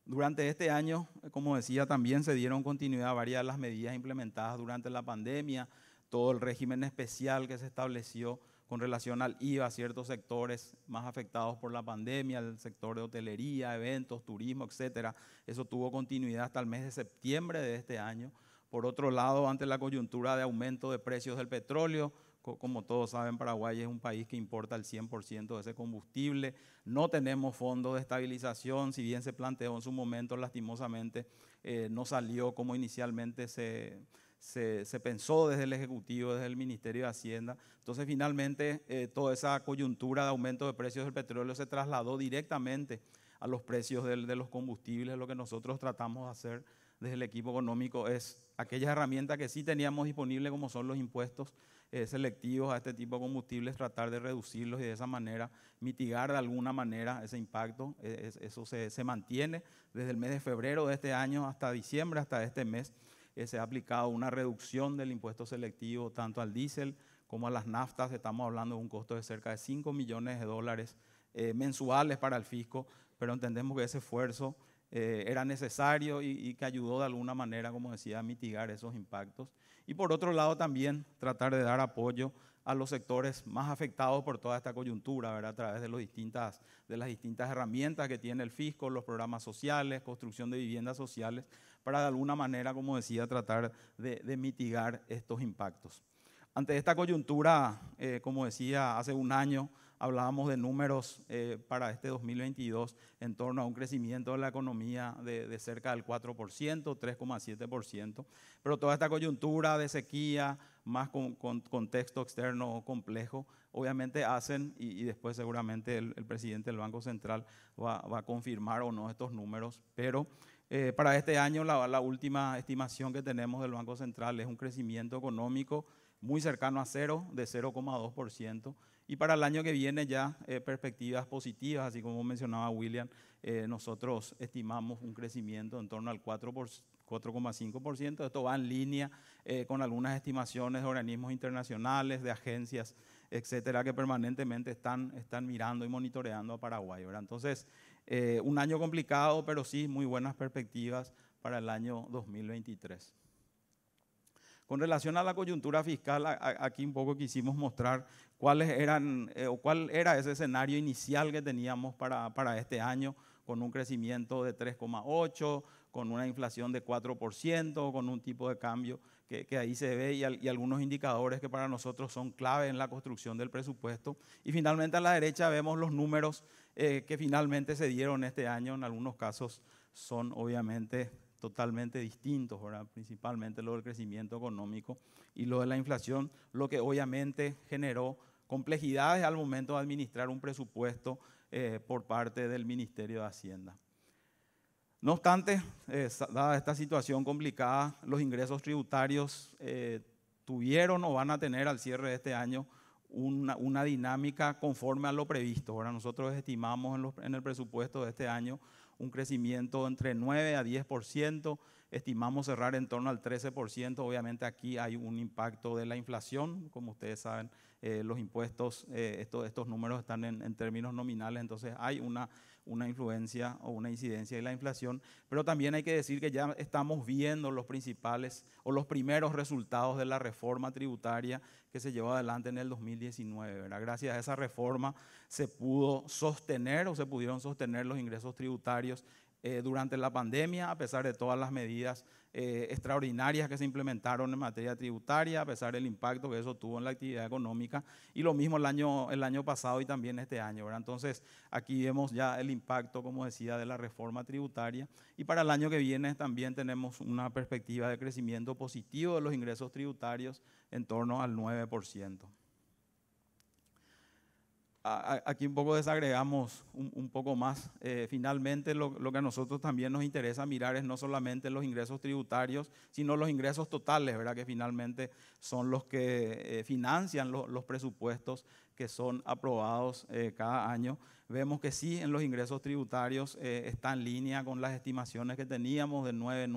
C: Durante este año, como decía, también se dieron continuidad a varias de las medidas implementadas durante la pandemia, todo el régimen especial que se estableció con relación al IVA, ciertos sectores más afectados por la pandemia, el sector de hotelería, eventos, turismo, etcétera. Eso tuvo continuidad hasta el mes de septiembre de este año. Por otro lado, ante la coyuntura de aumento de precios del petróleo, como todos saben, Paraguay es un país que importa el 100% de ese combustible. No tenemos fondo de estabilización, si bien se planteó en su momento, lastimosamente, eh, no salió como inicialmente se, se, pensó desde el Ejecutivo, desde el Ministerio de Hacienda. Entonces, finalmente, eh, toda esa coyuntura de aumento de precios del petróleo se trasladó directamente a los precios de los combustibles. Lo que nosotros tratamos de hacer desde el equipo económico es aquellas herramientas que sí teníamos disponible, como son los impuestos eh, selectivos a este tipo de combustibles, tratar de reducirlos y de esa manera mitigar de alguna manera ese impacto. E, eso se mantiene desde el mes de febrero de este año hasta diciembre, hasta este mes eh, se ha aplicado una reducción del impuesto selectivo tanto al diésel como a las naftas. Estamos hablando de un costo de cerca de 5 millones de dólares eh, mensuales para el fisco, pero entendemos que ese esfuerzo eh, era necesario y, que ayudó de alguna manera, como decía, a mitigar esos impactos. Y por otro lado también tratar de dar apoyo a los sectores más afectados por toda esta coyuntura, a través de las distintas herramientas que tiene el fisco, los programas sociales, construcción de viviendas sociales, para de alguna manera, como decía, tratar de, mitigar estos impactos. Ante esta coyuntura, eh, como decía, hace un año hablábamos de números eh, para este 2022 en torno a un crecimiento de la economía de, cerca del 4%, 3,7%, pero toda esta coyuntura de sequía, más con, contexto externo complejo, obviamente hacen, y, después seguramente el, presidente del Banco Central va, va a confirmar o no estos números, pero eh, para este año la, última estimación que tenemos del Banco Central es un crecimiento económico muy cercano a cero, de 0,2%. Y para el año que viene ya eh, perspectivas positivas, así como mencionaba William, eh, nosotros estimamos un crecimiento en torno al 4,5%. Esto va en línea con algunas estimaciones de organismos internacionales, de agencias, etcétera, que permanentemente están, están mirando y monitoreando a Paraguay. ¿verdad? Entonces, eh, un año complicado, pero sí muy buenas perspectivas para el año 2023. Con relación a la coyuntura fiscal, aquí un poco quisimos mostrar cuáles eran eh, o cuál era ese escenario inicial que teníamos para este año, con un crecimiento de 3,8, con una inflación de 4%, con un tipo de cambio que, ahí se ve y, algunos indicadores que para nosotros son clave en la construcción del presupuesto. Y finalmente a la derecha vemos los números eh, que finalmente se dieron este año, en algunos casos son obviamente totalmente distintos, principalmente lo del crecimiento económico y lo de la inflación, lo que obviamente generó complejidades al momento de administrar un presupuesto eh, por parte del Ministerio de Hacienda. No obstante, eh, dada esta situación complicada, los ingresos tributarios eh, tuvieron o van a tener al cierre de este año una, dinámica conforme a lo previsto. Ahora nosotros estimamos en, el presupuesto de este año un crecimiento entre 9 a 10%, estimamos cerrar en torno al 13%, obviamente aquí hay un impacto de la inflación, como ustedes saben, eh, los impuestos, estos, estos números están en términos nominales, entonces hay una una influencia o una incidencia en la inflación, pero también hay que decir que ya estamos viendo los principales o los primeros resultados de la reforma tributaria que se llevó adelante en el 2019. Gracias a esa reforma se pudo sostener o se pudieron sostener los ingresos tributarios eh, durante la pandemia, a pesar de todas las medidas eh, extraordinarias que se implementaron en materia tributaria, a pesar del impacto que eso tuvo en la actividad económica, y lo mismo el año, el año pasado y también este año. Entonces, aquí vemos ya el impacto, como decía, de la reforma tributaria, y para el año que viene también tenemos una perspectiva de crecimiento positivo de los ingresos tributarios en torno al 9% aquí un poco desagregamos un, poco más. Eh, finalmente, lo, que a nosotros también nos interesa mirar es no solamente los ingresos tributarios, sino los ingresos totales, ¿verdad? Que finalmente son los que eh, financian los presupuestos que son aprobados eh, cada año. Vemos que sí, en los ingresos tributarios está en línea con las estimaciones que teníamos del 9,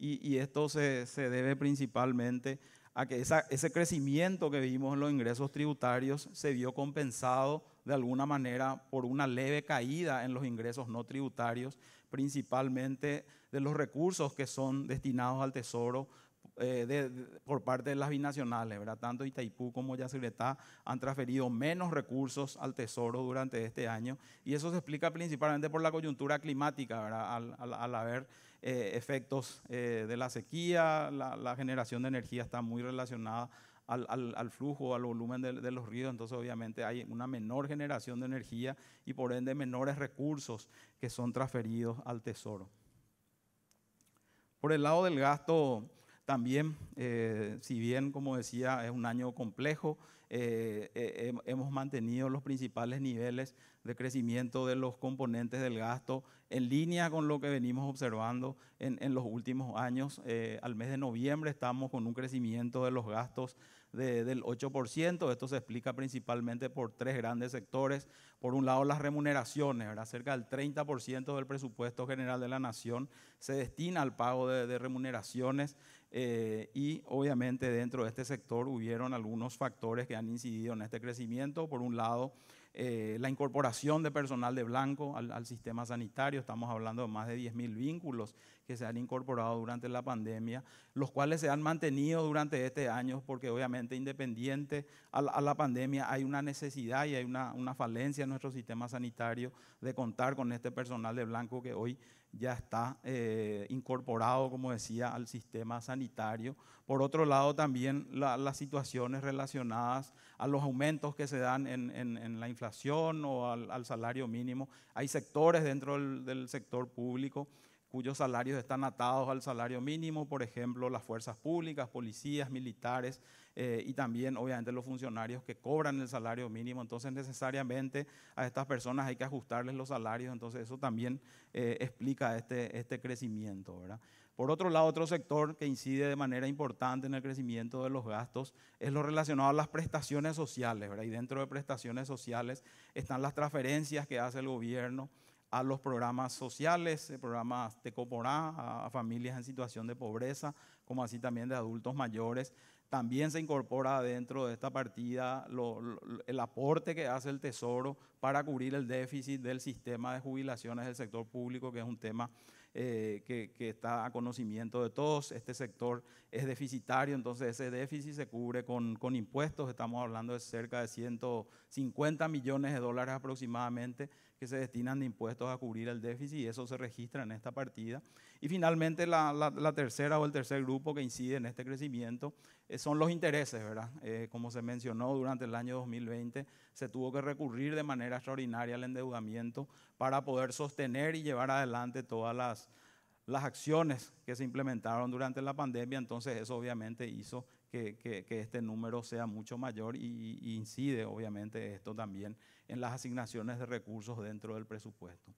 C: Y, y, esto se, se debe principalmente a que ese crecimiento que vimos en los ingresos tributarios se vio compensado de alguna manera por una leve caída en los ingresos no tributarios, principalmente de los recursos que son destinados al Tesoro eh, por parte de las binacionales, ¿verdad? Tanto Itaipú como Yacyretá han transferido menos recursos al Tesoro durante este año y eso se explica principalmente por la coyuntura climática, ¿verdad? Al, al haber eh, efectos eh, de la sequía, la, generación de energía está muy relacionada al, flujo, al volumen de, los ríos, entonces obviamente hay una menor generación de energía y por ende menores recursos que son transferidos al tesoro. Por el lado del gasto, también, eh, si bien, como decía, es un año complejo, eh, eh, hemos mantenido los principales niveles de crecimiento de los componentes del gasto en línea con lo que venimos observando en, en los últimos años. Eh, al mes de noviembre estamos con un crecimiento de los gastos del 8%. Esto se explica principalmente por tres grandes sectores. Por un lado, las remuneraciones, ¿verdad? cerca del 30% del presupuesto general de la nación se destina al pago de, de remuneraciones. Eh, y obviamente dentro de este sector hubieron algunos factores que han incidido en este crecimiento. Por un lado, eh, la incorporación de personal de blanco al, sistema sanitario, estamos hablando de más de 10.000 vínculos que se han incorporado durante la pandemia, los cuales se han mantenido durante este año porque obviamente independiente a la, pandemia hay una necesidad y hay una, una, falencia en nuestro sistema sanitario de contar con este personal de blanco que hoy ya está eh, incorporado, como decía, al sistema sanitario. Por otro lado, también las situaciones relacionadas a los aumentos que se dan en, la inflación o al, salario mínimo. Hay sectores dentro del, del sector público cuyos salarios están atados al salario mínimo, por ejemplo, las fuerzas públicas, policías, militares, eh, y también obviamente los funcionarios que cobran el salario mínimo. Entonces necesariamente a estas personas hay que ajustarles los salarios, entonces eso también eh, explica este, este crecimiento. ¿verdad? Por otro lado, otro sector que incide de manera importante en el crecimiento de los gastos es lo relacionado a las prestaciones sociales, ¿verdad? Y dentro de prestaciones sociales están las transferencias que hace el gobierno a los programas sociales, eh, programas de Tecoporá, a familias en situación de pobreza, como así también de adultos mayores, también se incorpora dentro de esta partida el aporte que hace el Tesoro para cubrir el déficit del sistema de jubilaciones del sector público, que es un tema eh, que, está a conocimiento de todos. Este sector es deficitario, entonces ese déficit se cubre con, con, impuestos. Estamos hablando de cerca de 150 millones de dólares aproximadamente que se destinan de impuestos a cubrir el déficit y eso se registra en esta partida. Y finalmente la, tercera o el tercer grupo que incide en este crecimiento eh, son los intereses, ¿verdad? Eh, como se mencionó durante el año 2020, se tuvo que recurrir de manera extraordinaria al endeudamiento para poder sostener y llevar adelante todas las, las acciones que se implementaron durante la pandemia, entonces eso obviamente hizo que, este número sea mucho mayor y, incide obviamente esto también en las asignaciones de recursos dentro del presupuesto.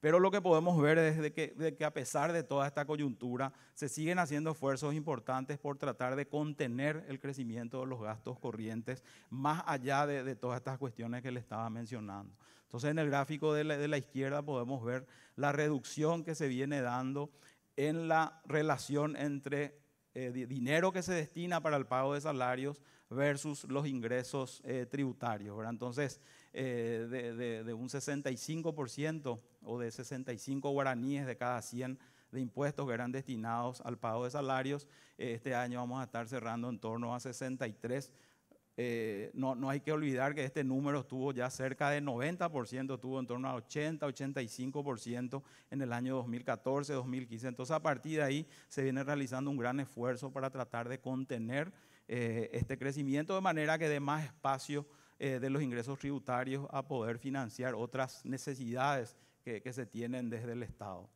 C: Pero lo que podemos ver es que, a pesar de toda esta coyuntura se siguen haciendo esfuerzos importantes por tratar de contener el crecimiento de los gastos corrientes más allá de, todas estas cuestiones que le estaba mencionando. Entonces en el gráfico de la izquierda podemos ver la reducción que se viene dando en la relación entre eh, dinero que se destina para el pago de salarios versus los ingresos eh, tributarios. Entonces, eh, de, de, un 65% o de 65 guaraníes de cada 100 de impuestos que eran destinados al pago de salarios, este año vamos a estar cerrando en torno a 63 eh, no, no, hay que olvidar que este número estuvo ya cerca de 90%, estuvo en torno a 80, 85% en el año 2014, 2015. Entonces a partir de ahí se viene realizando un gran esfuerzo para tratar de contener eh, este crecimiento de manera que dé más espacio eh, de los ingresos tributarios a poder financiar otras necesidades que, que se tienen desde el Estado.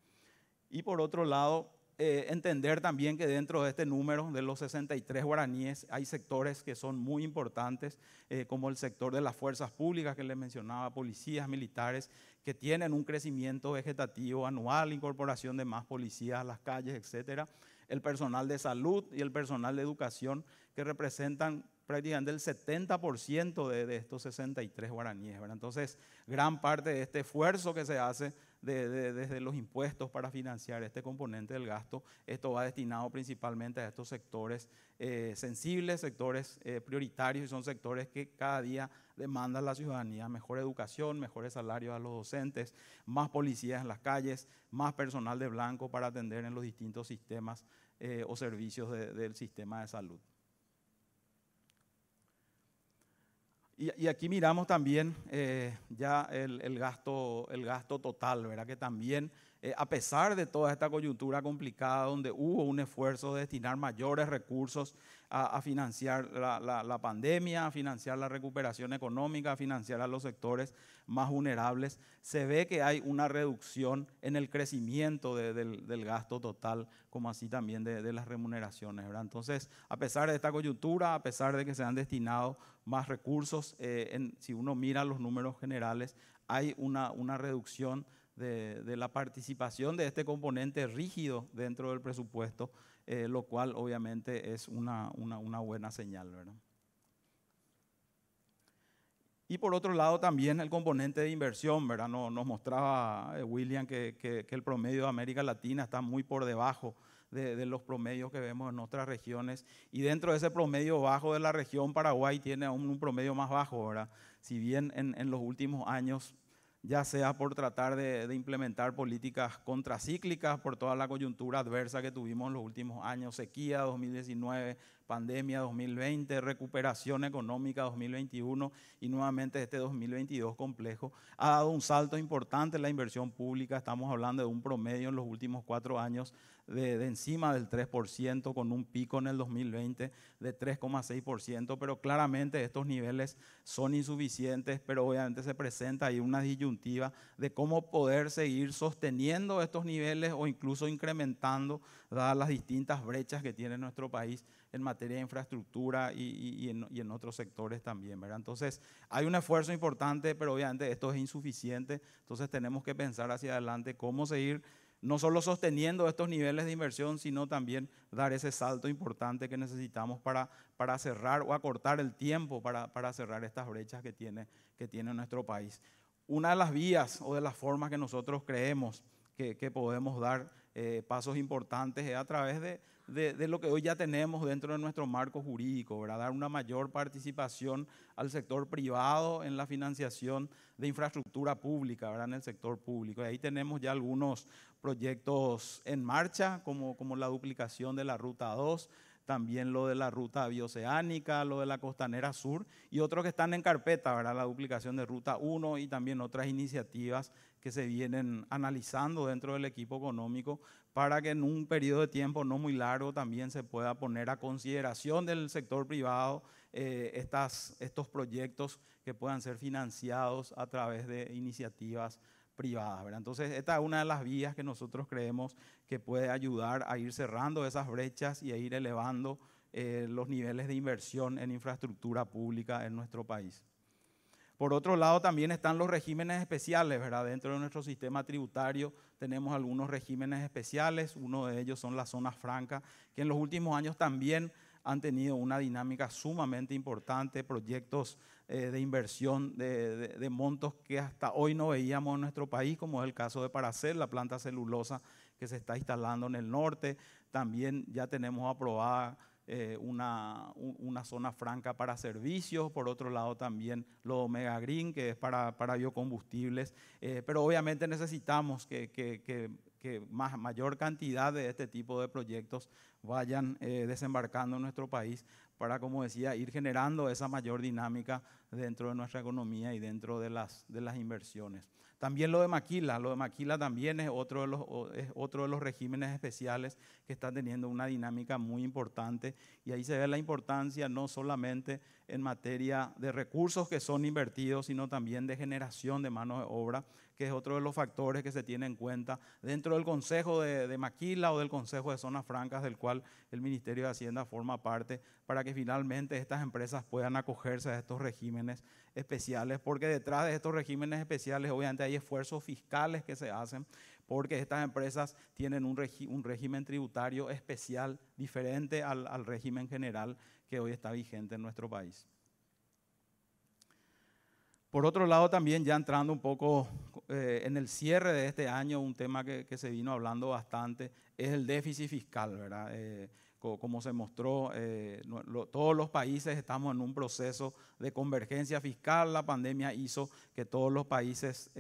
C: Y por otro lado, eh, entender también que dentro de este número de los 63 guaraníes hay sectores que son muy importantes, eh, como el sector de las fuerzas públicas que les mencionaba, policías, militares, que tienen un crecimiento vegetativo anual, incorporación de más policías a las calles, etcétera. El personal de salud y el personal de educación que representan prácticamente el 70% de, de, estos 63 guaraníes. ¿verdad? Entonces, gran parte de este esfuerzo que se hace de, desde los impuestos para financiar este componente del gasto. Esto va destinado principalmente a estos sectores eh, sensibles, sectores eh, prioritarios y son sectores que cada día demanda la ciudadanía mejor educación, mejores salarios a los docentes, más policías en las calles, más personal de blanco para atender en los distintos sistemas eh, o servicios del sistema de salud. Y, aquí miramos también eh, ya el, gasto, el gasto total, ¿verdad? Que también, eh, a pesar de toda esta coyuntura complicada, donde hubo un esfuerzo de destinar mayores recursos a, financiar la, pandemia, a financiar la recuperación económica, a financiar a los sectores más vulnerables. Se ve que hay una reducción en el crecimiento del, gasto total, como así también de, las remuneraciones. Entonces, a pesar de esta coyuntura, a pesar de que se han destinado más recursos, eh, si uno mira los números generales, hay una, una reducción de, de, la participación de este componente rígido dentro del presupuesto eh, lo cual obviamente es una, buena señal, ¿verdad? Y por otro lado también el componente de inversión, ¿verdad? Nos, mostraba eh, William que, el promedio de América Latina está muy por debajo de, los promedios que vemos en otras regiones. Y dentro de ese promedio bajo de la región, Paraguay tiene un, promedio más bajo, ¿verdad? Si bien en, en los últimos años ya sea por tratar de, implementar políticas contracíclicas por toda la coyuntura adversa que tuvimos en los últimos años, sequía 2019, pandemia 2020, recuperación económica 2021 y nuevamente este 2022 complejo, ha dado un salto importante en la inversión pública, estamos hablando de un promedio en los últimos cuatro años de, encima del 3%, con un pico en el 2020 de 3,6%, pero claramente estos niveles son insuficientes, pero obviamente se presenta ahí una disyuntiva de cómo poder seguir sosteniendo estos niveles o incluso incrementando, dadas las distintas brechas que tiene nuestro país en materia de infraestructura y, en, otros sectores también, ¿verdad? Entonces, hay un esfuerzo importante, pero obviamente esto es insuficiente, entonces tenemos que pensar hacia adelante cómo seguir no solo sosteniendo estos niveles de inversión, sino también dar ese salto importante que necesitamos para, para cerrar o acortar el tiempo para, para cerrar estas brechas que tiene, que tiene nuestro país. Una de las vías o de las formas que nosotros creemos que, podemos dar eh, pasos importantes es a través de, lo que hoy ya tenemos dentro de nuestro marco jurídico, dar una mayor participación al sector privado en la financiación de infraestructura pública, ¿verdad? en el sector público. Y ahí tenemos ya algunos, proyectos en marcha, como, como la duplicación de la Ruta 2, también lo de la Ruta Bioceánica, lo de la Costanera Sur y otros que están en carpeta, ¿verdad? la duplicación de Ruta 1 y también otras iniciativas que se vienen analizando dentro del equipo económico para que en un periodo de tiempo no muy largo también se pueda poner a consideración del sector privado eh, estas, estos proyectos que puedan ser financiados a través de iniciativas privadas. ¿verdad? Entonces, esta es una de las vías que nosotros creemos que puede ayudar a ir cerrando esas brechas y a ir elevando eh, los niveles de inversión en infraestructura pública en nuestro país. Por otro lado, también están los regímenes especiales, ¿verdad? Dentro de nuestro sistema tributario tenemos algunos regímenes especiales, uno de ellos son las zonas francas, que en los últimos años también han tenido una dinámica sumamente importante, proyectos eh, de inversión de, montos que hasta hoy no veíamos en nuestro país, como es el caso de Paracel, la planta celulosa que se está instalando en el norte. También ya tenemos aprobada eh, una, una, zona franca para servicios, por otro lado también lo Omega Green, que es para, para biocombustibles, eh, pero obviamente necesitamos que, que que mayor cantidad de este tipo de proyectos vayan eh, desembarcando en nuestro país para, como decía, ir generando esa mayor dinámica dentro de nuestra economía y dentro de las, de las inversiones. También lo de Maquila, lo de Maquila también es otro de, los, es otro de los regímenes especiales que está teniendo una dinámica muy importante y ahí se ve la importancia no solamente en materia de recursos que son invertidos, sino también de generación de mano de obra, que es otro de los factores que se tiene en cuenta dentro del Consejo de, Maquila o del Consejo de Zonas Francas, del cual el Ministerio de Hacienda forma parte, para que finalmente estas empresas puedan acogerse a estos regímenes especiales, porque detrás de estos regímenes especiales obviamente hay esfuerzos fiscales que se hacen, porque estas empresas tienen un, régimen tributario especial diferente al, al régimen general que hoy está vigente en nuestro país. Por otro lado, también ya entrando un poco eh, en el cierre de este año, un tema que, se vino hablando bastante es el déficit fiscal, ¿verdad? Eh, como se mostró, eh, todos los países estamos en un proceso de convergencia fiscal. La pandemia hizo que todos los países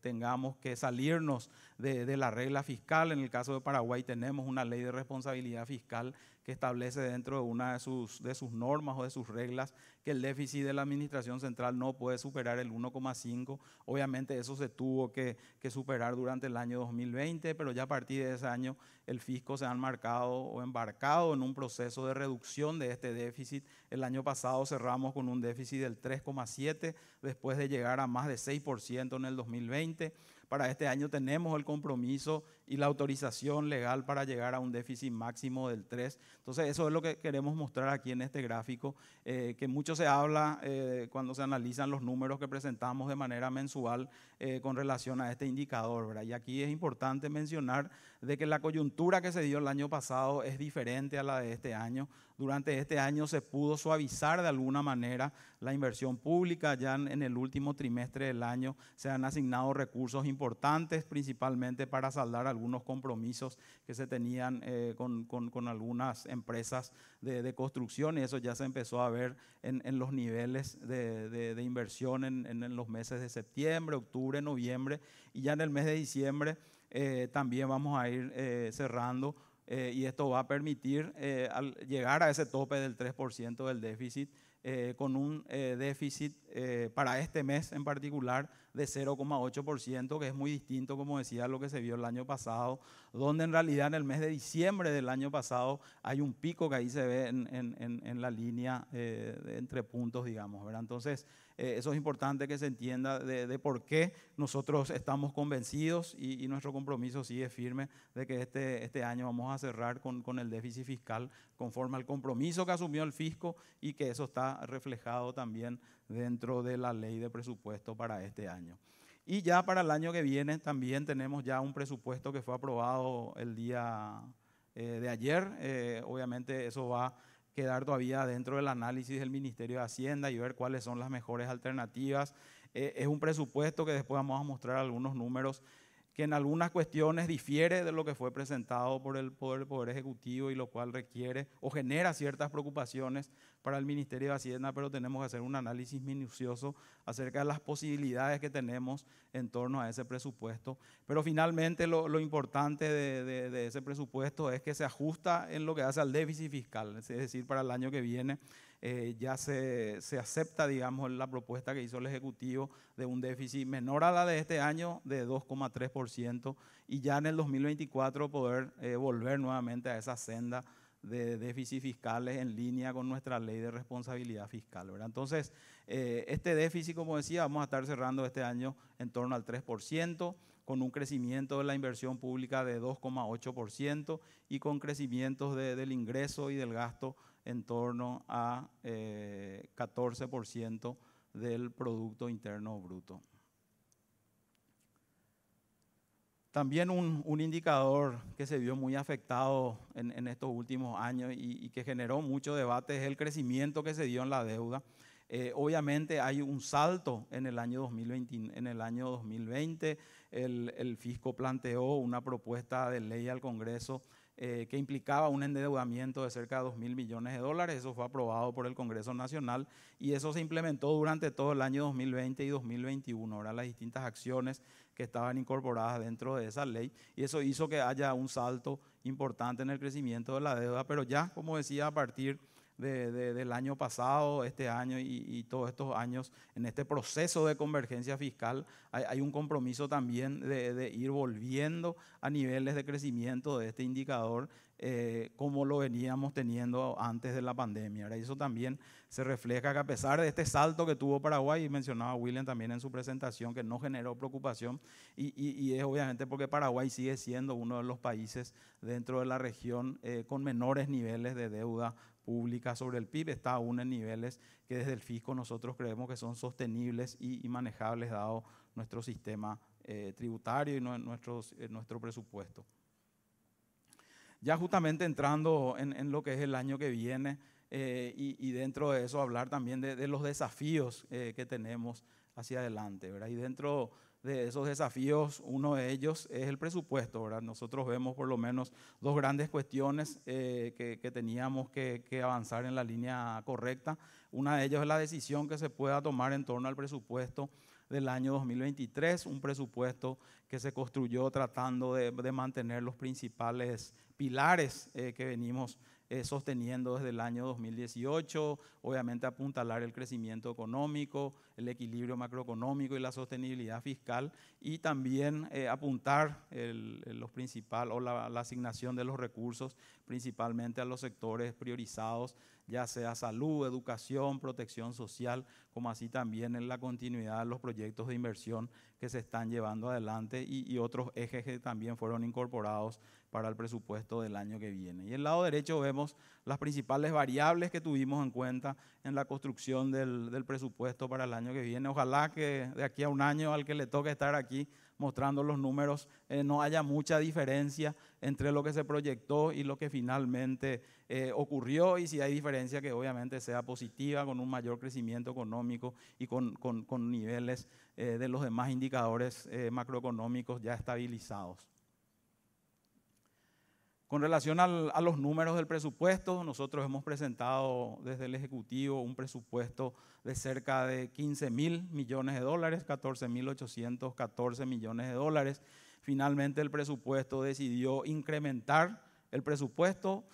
C: tengamos que salirnos de, de, la regla fiscal. En el caso de Paraguay tenemos una ley de responsabilidad fiscal que establece dentro de una de sus, de sus normas o de sus reglas que el déficit de la Administración Central no puede superar el 1,5. Obviamente eso se tuvo que, superar durante el año 2020, pero ya a partir de ese año el fisco se ha marcado o embarcado en un proceso de reducción de este déficit. El año pasado cerramos con un déficit del 3,7 después de llegar a más de 6% en el 2020. Para este año tenemos el compromiso y la autorización legal para llegar a un déficit máximo del 3. Entonces eso es lo que queremos mostrar aquí en este gráfico, eh, que mucho se habla eh, cuando se analizan los números que presentamos de manera mensual eh, con relación a este indicador. Y aquí es importante mencionar de que la coyuntura que se dio el año pasado es diferente a la de este año. Durante este año se pudo suavizar de alguna manera la inversión pública. Ya en el último trimestre del año se han asignado recursos importantes, principalmente para saldar algunos compromisos que se tenían eh, con, con, algunas empresas de, de, construcción y eso ya se empezó a ver en, en los niveles de, de, inversión en, en, los meses de septiembre, octubre, noviembre y ya en el mes de diciembre eh, también vamos a ir eh, cerrando y esto va a permitir llegar a ese tope del 3% del déficit. con un déficit para este mes en particular de 0,8%, que es muy distinto, como decía, a lo que se vio el año pasado, donde en realidad en el mes de diciembre del año pasado hay un pico que ahí se ve en, la línea eh, entre puntos, digamos. ¿verdad? Entonces, eh, eso es importante que se entienda de, por qué nosotros estamos convencidos y, nuestro compromiso sigue firme de que este, este año vamos a cerrar con, con el déficit fiscal conforme al compromiso que asumió el fisco y que eso está reflejado también dentro de la ley de presupuesto para este año. Y ya para el año que viene también tenemos ya un presupuesto que fue aprobado el día eh, de ayer. Eh, obviamente eso va a quedar todavía dentro del análisis del Ministerio de Hacienda y ver cuáles son las mejores alternativas. Eh, es un presupuesto que después vamos a mostrar algunos números que en algunas cuestiones difiere de lo que fue presentado por el Poder, Ejecutivo y lo cual requiere o genera ciertas preocupaciones para el Ministerio de Hacienda, pero tenemos que hacer un análisis minucioso acerca de las posibilidades que tenemos en torno a ese presupuesto. Pero finalmente lo, importante de ese presupuesto es que se ajusta en lo que hace al déficit fiscal, es decir, para el año que viene eh, ya se, acepta, digamos, la propuesta que hizo el Ejecutivo de un déficit menor a la de este año de 2,3% y ya en el 2024 poder eh, volver nuevamente a esa senda de déficit fiscales en línea con nuestra ley de responsabilidad fiscal. Entonces, eh, este déficit, como decía, vamos a estar cerrando este año en torno al 3%, con un crecimiento de la inversión pública de 2,8% y con crecimientos del ingreso y del gasto en torno a 14% eh, del Producto Interno Bruto. También un, indicador que se vio muy afectado en, estos últimos años y, que generó mucho debate es el crecimiento que se dio en la deuda. Eh, obviamente hay un salto en el año 2020. En el, año 2020 el, el fisco planteó una propuesta de ley al Congreso eh, que implicaba un endeudamiento de cerca de 2 mil millones de dólares. Eso fue aprobado por el Congreso Nacional y eso se implementó durante todo el año 2020 y 2021. Ahora las distintas acciones que estaban incorporadas dentro de esa ley y eso hizo que haya un salto importante en el crecimiento de la deuda, pero ya, como decía, a partir del año pasado, este año y, todos estos años, en este proceso de convergencia fiscal, hay, un compromiso también de, ir volviendo a niveles de crecimiento de este indicador eh, como lo veníamos teniendo antes de la pandemia. Ahora, eso también se refleja que a pesar de este salto que tuvo Paraguay, y mencionaba William también en su presentación, que no generó preocupación, y, es obviamente porque Paraguay sigue siendo uno de los países dentro de la región eh, con menores niveles de deuda pública sobre el PIB está aún en niveles que desde el fisco nosotros creemos que son sostenibles y, manejables dado nuestro sistema eh, tributario y eh, nuestro presupuesto. Ya justamente entrando en, lo que es el año que viene eh, y, dentro de eso hablar también de, los desafíos que tenemos hacia adelante, ¿verdad? Y dentro de esos desafíos, uno de ellos es el presupuesto, Nosotros vemos por lo menos dos grandes cuestiones eh, que, teníamos que, avanzar en la línea correcta. Una de ellas es la decisión que se pueda tomar en torno al presupuesto del año 2023, un presupuesto que se construyó tratando de, mantener los principales pilares eh, que venimos eh, sosteniendo desde el año 2018, obviamente apuntalar el crecimiento económico, el equilibrio macroeconómico y la sostenibilidad fiscal y también eh, apuntar los principal o la, asignación de los recursos principalmente a los sectores priorizados ya sea salud, educación, protección social, como así también en la continuidad de los proyectos de inversión que se están llevando adelante y, y otros ejes que también fueron incorporados para el presupuesto del año que viene. Y el lado derecho vemos las principales variables que tuvimos en cuenta en la construcción del, presupuesto para el año que viene. Ojalá que de aquí a un año al que le toque estar aquí mostrando los números eh, no haya mucha diferencia entre lo que se proyectó y lo que finalmente eh, ocurrió y si hay diferencia que obviamente sea positiva con un mayor crecimiento económico y con, niveles eh, de los demás indicadores macroeconómicos ya estabilizados. Con relación a los números del presupuesto, nosotros hemos presentado desde el Ejecutivo un presupuesto de cerca de 15 mil millones de dólares, 14 mil 814 millones de dólares. Finalmente el presupuesto decidió incrementar el presupuesto.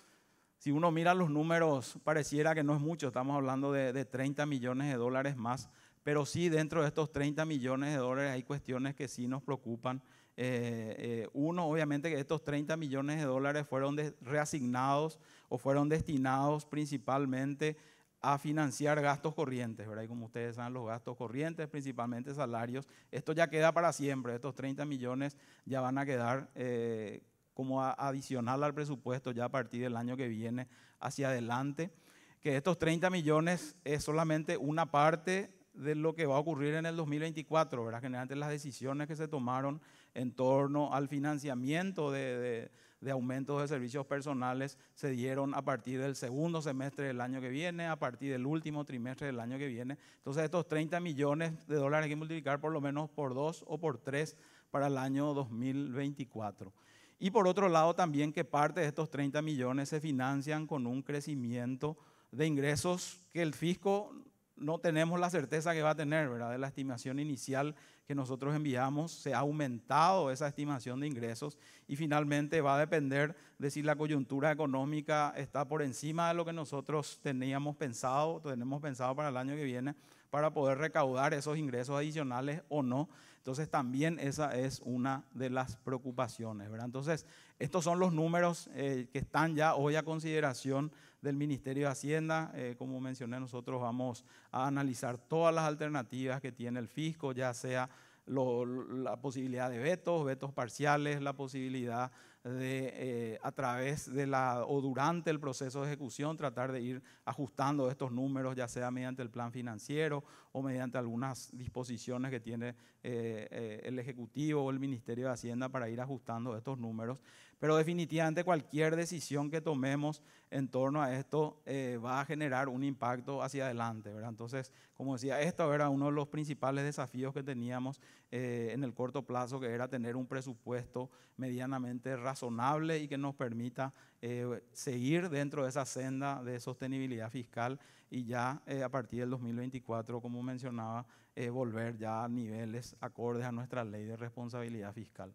C: Si uno mira los números, pareciera que no es mucho, estamos hablando de, de 30 millones de dólares más, pero sí dentro de estos 30 millones de dólares hay cuestiones que sí nos preocupan eh, eh, uno, obviamente, que estos 30 millones de dólares fueron reasignados o fueron destinados principalmente a financiar gastos corrientes, ¿verdad? Y como ustedes saben, los gastos corrientes, principalmente salarios, esto ya queda para siempre, estos 30 millones ya van a quedar eh, como adicional al presupuesto ya a partir del año que viene hacia adelante, que estos 30 millones es solamente una parte de lo que va a ocurrir en el 2024, ¿verdad? Generalmente las decisiones que se tomaron en torno al financiamiento de, aumentos de servicios personales se dieron a partir del segundo semestre del año que viene, a partir del último trimestre del año que viene. Entonces estos 30 millones de dólares hay que multiplicar por lo menos por dos o por tres para el año 2024. Y por otro lado también que parte de estos 30 millones se financian con un crecimiento de ingresos que el fisco no tenemos la certeza que va a tener, ¿verdad? De la estimación inicial que nosotros enviamos, se ha aumentado esa estimación de ingresos y finalmente va a depender de si la coyuntura económica está por encima de lo que nosotros teníamos pensado, tenemos pensado para el año que viene, para poder recaudar esos ingresos adicionales o no. Entonces también esa es una de las preocupaciones, ¿verdad? Entonces, estos son los números eh, que están ya hoy a consideración del Ministerio de Hacienda. Eh, como mencioné, nosotros vamos a analizar todas las alternativas que tiene el fisco, ya sea la posibilidad de vetos, vetos parciales, la posibilidad de, eh, a través de la o durante el proceso de ejecución, tratar de ir ajustando estos números, ya sea mediante el plan financiero o mediante algunas disposiciones que tiene eh, eh, el Ejecutivo o el Ministerio de Hacienda para ir ajustando estos números. Pero definitivamente cualquier decisión que tomemos en torno a esto va a generar un impacto hacia adelante, ¿verdad? Entonces, como decía, esto era uno de los principales desafíos que teníamos eh, en el corto plazo, que era tener un presupuesto medianamente razonable y que nos permita eh, seguir dentro de esa senda de sostenibilidad fiscal y ya eh, a partir del 2024, como mencionaba, volver ya a niveles acordes a nuestra ley de responsabilidad fiscal.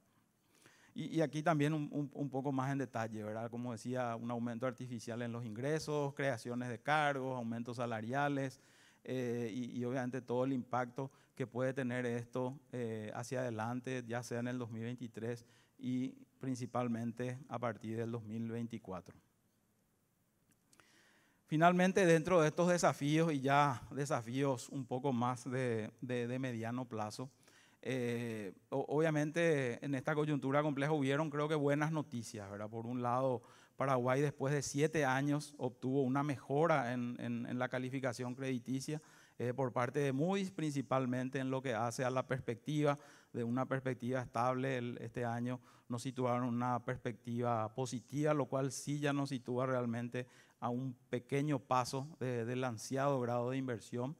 C: Y, aquí también un, poco más en detalle, ¿verdad? Como decía, un aumento artificial en los ingresos, creaciones de cargos, aumentos salariales y, y, obviamente todo el impacto que puede tener esto eh, hacia adelante, ya sea en el 2023 y principalmente a partir del 2024. Finalmente, dentro de estos desafíos y ya desafíos un poco más de, de, mediano plazo, eh, obviamente en esta coyuntura compleja hubieron creo que buenas noticias, ¿verdad? Por un lado, Paraguay después de siete años obtuvo una mejora en, en, en la calificación crediticia eh, por parte de Moody's, principalmente en lo que hace a la perspectiva de una perspectiva estable. este año nos situaron una perspectiva positiva, lo cual sí ya nos sitúa realmente a un pequeño paso del ansiado grado de inversión.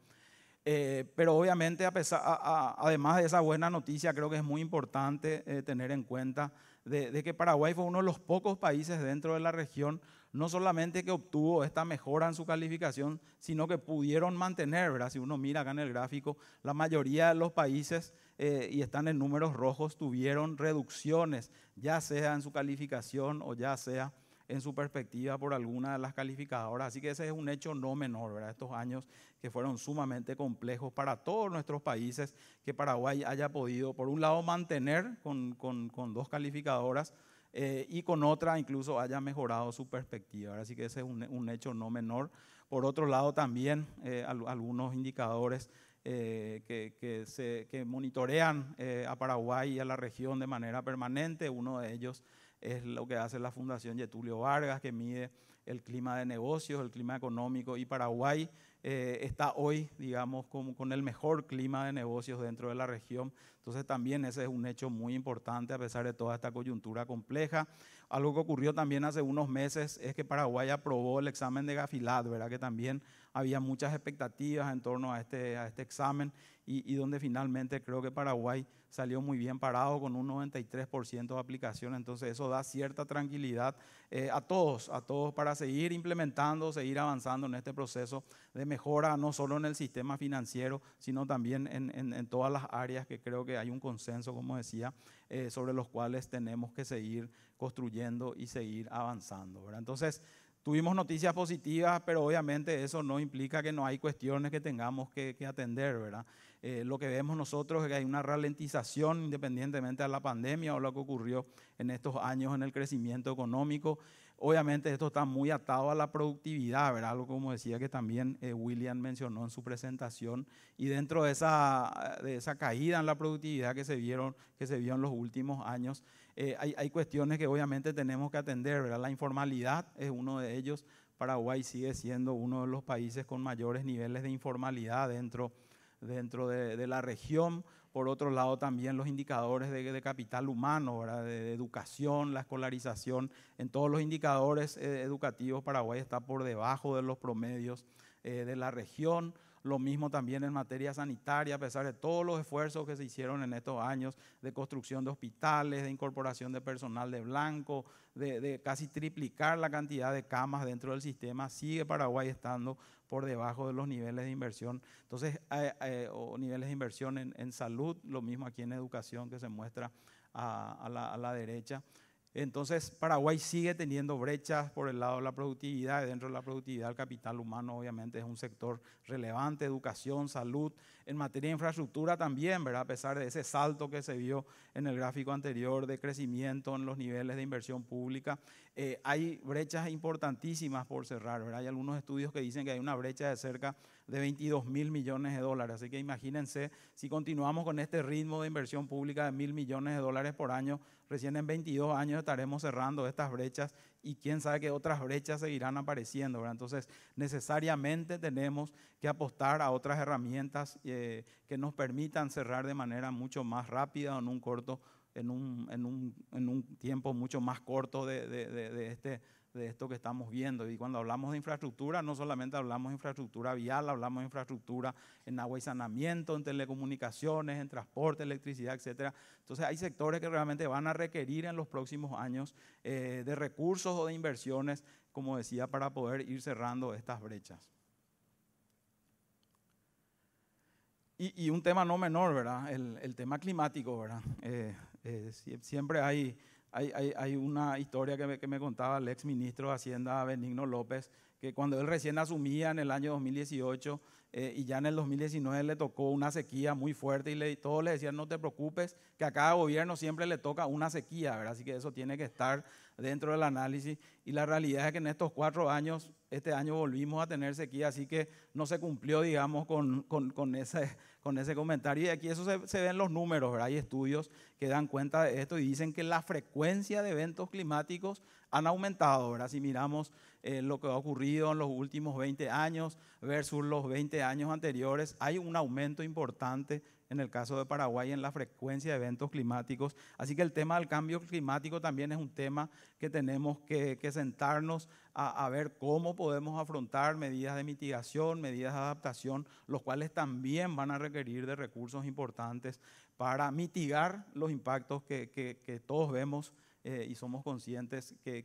C: Eh, pero obviamente, además de esa buena noticia, creo que es muy importante eh, tener en cuenta de, de, que Paraguay fue uno de los pocos países dentro de la región no solamente que obtuvo esta mejora en su calificación, sino que pudieron mantener, ¿verdad? si uno mira acá en el gráfico, la mayoría de los países, eh, y están en números rojos, tuvieron reducciones, ya sea en su calificación o ya sea en su perspectiva por alguna de las calificadoras. Así que ese es un hecho no menor, ¿verdad? Estos años que fueron sumamente complejos para todos nuestros países, que Paraguay haya podido, por un lado, mantener con, con dos calificadoras, eh, y con otra incluso haya mejorado su perspectiva. Así que ese es un, hecho no menor. Por otro lado, también eh, algunos indicadores eh, que, se, que monitorean a Paraguay y a la región de manera permanente. Uno de ellos es lo que hace la Fundación Getulio Vargas, que mide el clima de negocios, el clima económico y Paraguay eh, está hoy, digamos, con, el mejor clima de negocios dentro de la región. Entonces también ese es un hecho muy importante a pesar de toda esta coyuntura compleja. Algo que ocurrió también hace unos meses es que Paraguay aprobó el examen de Gafilad, ¿verdad? Que también había muchas expectativas en torno a este, a este examen y, donde finalmente creo que Paraguay salió muy bien parado con un 93% de aplicación, entonces eso da cierta tranquilidad eh, a todos, a todos para seguir implementando, seguir avanzando en este proceso de mejora, no solo en el sistema financiero, sino también en, en, todas las áreas que creo que hay un consenso, como decía, eh, sobre los cuales tenemos que seguir construyendo y seguir avanzando. ¿verdad? Entonces, Tuvimos noticias positivas, pero obviamente eso no implica que no hay cuestiones que tengamos que, atender, ¿verdad? Eh, lo que vemos nosotros es que hay una ralentización independientemente de la pandemia o lo que ocurrió en estos años en el crecimiento económico. Obviamente esto está muy atado a la productividad, ¿verdad? Algo como decía que también eh, William mencionó en su presentación. Y dentro de esa, de esa caída en la productividad que se, vieron, que se vio en los últimos años, eh, hay, cuestiones que obviamente tenemos que atender, ¿verdad? La informalidad es uno de ellos. Paraguay sigue siendo uno de los países con mayores niveles de informalidad dentro, dentro de, la región. Por otro lado, también los indicadores de, capital humano, ¿verdad? De, educación, la escolarización, en todos los indicadores eh, educativos Paraguay está por debajo de los promedios eh, de la región. Lo mismo también en materia sanitaria, a pesar de todos los esfuerzos que se hicieron en estos años de construcción de hospitales, de incorporación de personal de blanco, de, casi triplicar la cantidad de camas dentro del sistema, sigue Paraguay estando por debajo de los niveles de inversión. Entonces, eh, eh, o niveles de inversión en, salud, lo mismo aquí en educación que se muestra a la derecha. Entonces, Paraguay sigue teniendo brechas por el lado de la productividad. Dentro de la productividad, el capital humano obviamente es un sector relevante, educación, salud, en materia de infraestructura también, ¿verdad? A pesar de ese salto que se vio en el gráfico anterior de crecimiento en los niveles de inversión pública, eh, hay brechas importantísimas por cerrar, ¿verdad? Hay algunos estudios que dicen que hay una brecha de cerca de 22 mil millones de dólares. Así que imagínense, si continuamos con este ritmo de inversión pública de mil millones de dólares por año, recién en 22 años estaremos cerrando estas brechas y quién sabe qué otras brechas seguirán apareciendo. Entonces, necesariamente tenemos que apostar a otras herramientas eh, que nos permitan cerrar de manera mucho más rápida en un corto, en un, en un, tiempo mucho más corto de, de, de, de este de esto que estamos viendo. Y cuando hablamos de infraestructura, no solamente hablamos de infraestructura vial, hablamos de infraestructura en agua y saneamiento en telecomunicaciones, en transporte, electricidad, etc. Entonces hay sectores que realmente van a requerir en los próximos años eh, de recursos o de inversiones, como decía, para poder ir cerrando estas brechas. Y, un tema no menor, ¿verdad? El, tema climático, ¿verdad? Eh, eh, siempre hay hay, una historia que me, contaba el ex ministro de Hacienda, Benigno López, que cuando él recién asumía en el año 2018 eh, y ya en el 2019 le tocó una sequía muy fuerte y, todos le decían, no te preocupes, que a cada gobierno siempre le toca una sequía, ¿verdad? Así que eso tiene que estar dentro del análisis. Y la realidad es que en estos cuatro años, este año volvimos a tener sequía, así que no se cumplió, digamos, con, con, con con ese comentario. Y aquí eso se, ven los números, ¿verdad? Hay estudios que dan cuenta de esto y dicen que la frecuencia de eventos climáticos han aumentado, ¿verdad? Si miramos eh, lo que ha ocurrido en los últimos 20 años versus los 20 años anteriores, hay un aumento importante en el caso de Paraguay en la frecuencia de eventos climáticos. Así que el tema del cambio climático también es un tema que tenemos que, que sentarnos a, ver cómo podemos afrontar medidas de mitigación, medidas de adaptación, los cuales también van a requerir de recursos importantes para mitigar los impactos que, todos vemos eh, y somos conscientes que,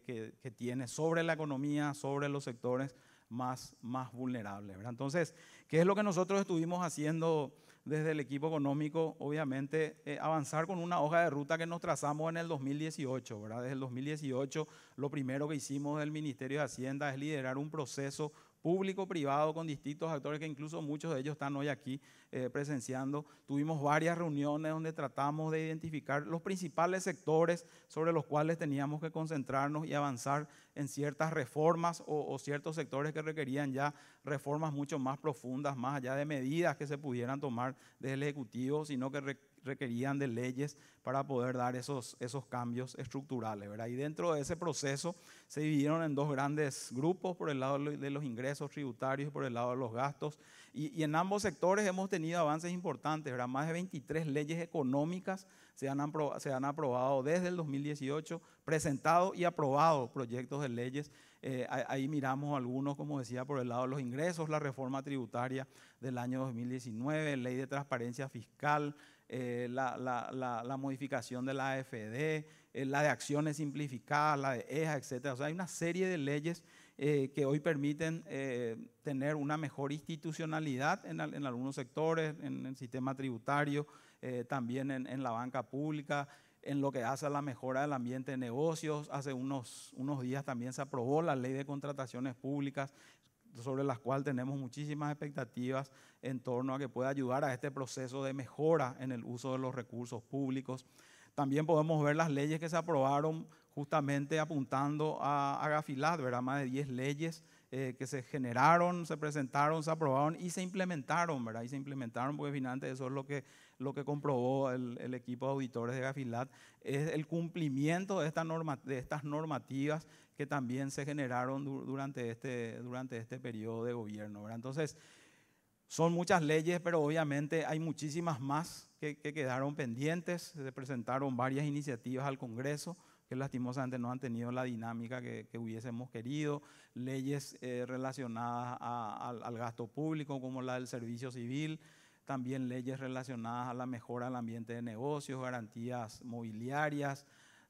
C: tiene sobre la economía, sobre los sectores más, más vulnerables. Entonces, ¿qué es lo que nosotros estuvimos haciendo? desde el equipo económico, obviamente, eh, avanzar con una hoja de ruta que nos trazamos en el 2018, ¿verdad? Desde el 2018, lo primero que hicimos del Ministerio de Hacienda es liderar un proceso público, privado, con distintos actores que incluso muchos de ellos están hoy aquí eh, presenciando. Tuvimos varias reuniones donde tratamos de identificar los principales sectores sobre los cuales teníamos que concentrarnos y avanzar en ciertas reformas o, ciertos sectores que requerían ya reformas mucho más profundas, más allá de medidas que se pudieran tomar desde el Ejecutivo, sino que requerían de leyes para poder dar esos, esos cambios estructurales. ¿verdad? Y dentro de ese proceso se dividieron en dos grandes grupos, por el lado de los ingresos tributarios y por el lado de los gastos. Y, en ambos sectores hemos tenido avances importantes. ¿verdad? Más de 23 leyes económicas se han, aprobado, se han aprobado desde el 2018, presentado y aprobado proyectos de leyes eh, ahí miramos algunos, como decía, por el lado de los ingresos, la reforma tributaria del año 2019, ley de transparencia fiscal, eh, la, modificación de la AFD, eh, la de acciones simplificadas, la de EJA, etc. O sea, hay una serie de leyes eh, que hoy permiten tener una mejor institucionalidad en, algunos sectores, en el sistema tributario, también en, la banca pública, en lo que hace a la mejora del ambiente de negocios. Hace unos, unos días también se aprobó la ley de contrataciones públicas, sobre las cuales tenemos muchísimas expectativas en torno a que pueda ayudar a este proceso de mejora en el uso de los recursos públicos. También podemos ver las leyes que se aprobaron justamente apuntando a, Gafilat, ¿verdad? Más de 10 leyes eh, que se generaron, se presentaron, se aprobaron y se implementaron, ¿verdad? Y se implementaron porque finalmente eso es lo que, lo que comprobó el, equipo de auditores de Gafilat, es el cumplimiento de, esta norma, de estas normativas que también se generaron durante, este, durante este periodo de gobierno. Entonces, son muchas leyes, pero obviamente hay muchísimas más que, quedaron pendientes. Se presentaron varias iniciativas al Congreso que lastimosamente no han tenido la dinámica que, hubiésemos querido. Leyes eh, relacionadas al, gasto público, como la del servicio civil. También leyes relacionadas a la mejora del ambiente de negocios, garantías mobiliarias,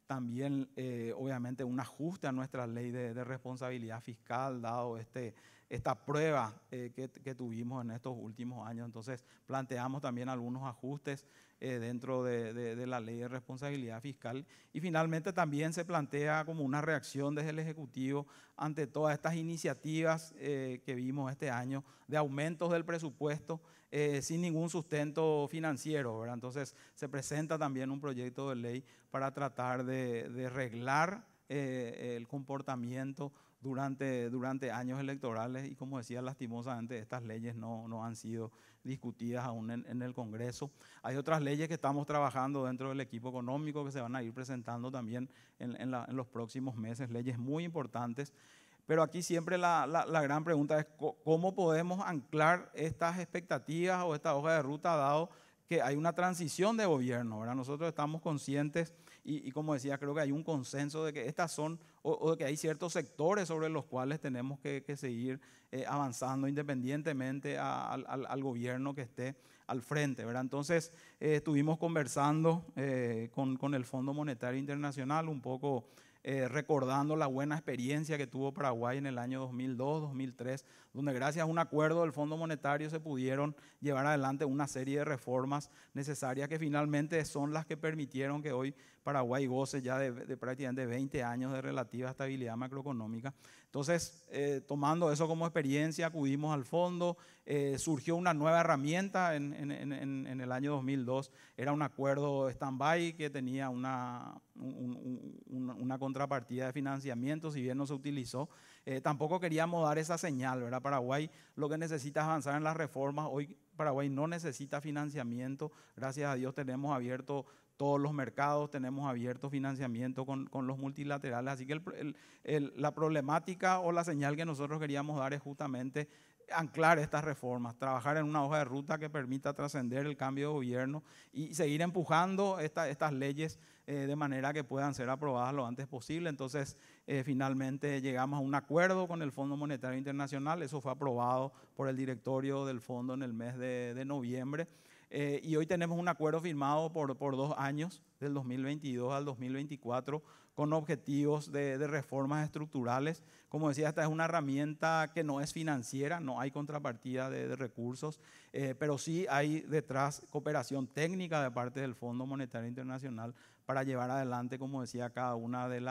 C: también eh, obviamente un ajuste a nuestra ley de, de responsabilidad fiscal, dado este, esta prueba eh, que, tuvimos en estos últimos años. Entonces planteamos también algunos ajustes eh, dentro de, la ley de responsabilidad fiscal. Y finalmente también se plantea como una reacción desde el Ejecutivo ante todas estas iniciativas eh, que vimos este año de aumentos del presupuesto sin ningún sustento financiero. Entonces se presenta también un proyecto de ley para tratar de, de arreglar el comportamiento durante, durante años electorales y como decía lastimosamente estas leyes no, no han sido discutidas aún en, el Congreso. Hay otras leyes que estamos trabajando dentro del equipo económico que se van a ir presentando también en, en, los próximos meses, leyes muy importantes. Pero aquí siempre la, la, gran pregunta es cómo podemos anclar estas expectativas o esta hoja de ruta dado que hay una transición de gobierno. ¿verdad? Nosotros estamos conscientes y, como decía, creo que hay un consenso de que estas son, o, de que hay ciertos sectores sobre los cuales tenemos que, seguir eh, avanzando independientemente al, gobierno que esté al frente, ¿verdad? Entonces, eh, estuvimos conversando eh, con, con, el Fondo Monetario Internacional un poco... recordando la buena experiencia que tuvo Paraguay en el año 2002, 2003, donde gracias a un acuerdo del Fondo Monetario se pudieron llevar adelante una serie de reformas necesarias que finalmente son las que permitieron que hoy Paraguay goce ya de, prácticamente 20 años de relativa estabilidad macroeconómica. Entonces, eh, tomando eso como experiencia, acudimos al fondo, eh, surgió una nueva herramienta en, el año 2002, era un acuerdo stand-by que tenía una, una, contrapartida de financiamiento, si bien no se utilizó. Eh, tampoco queríamos dar esa señal, ¿verdad? Paraguay lo que necesita es avanzar en las reformas, hoy Paraguay no necesita financiamiento, gracias a Dios tenemos abierto todos los mercados tenemos abierto financiamiento con, los multilaterales. Así que la problemática o la señal que nosotros queríamos dar es justamente anclar estas reformas, trabajar en una hoja de ruta que permita trascender el cambio de gobierno y seguir empujando estas leyes eh, de manera que puedan ser aprobadas lo antes posible. Entonces, eh, finalmente llegamos a un acuerdo con el Fondo Monetario Internacional, eso fue aprobado por el directorio del fondo en el mes de noviembre. Eh, y hoy tenemos un acuerdo firmado por, por, dos años, del 2022 al 2024, con objetivos de, reformas estructurales. Como decía, esta es una herramienta que no es financiera, no hay contrapartida de, recursos, eh, pero sí hay detrás cooperación técnica de parte del Fondo Monetario Internacional para llevar adelante, como decía, cada una de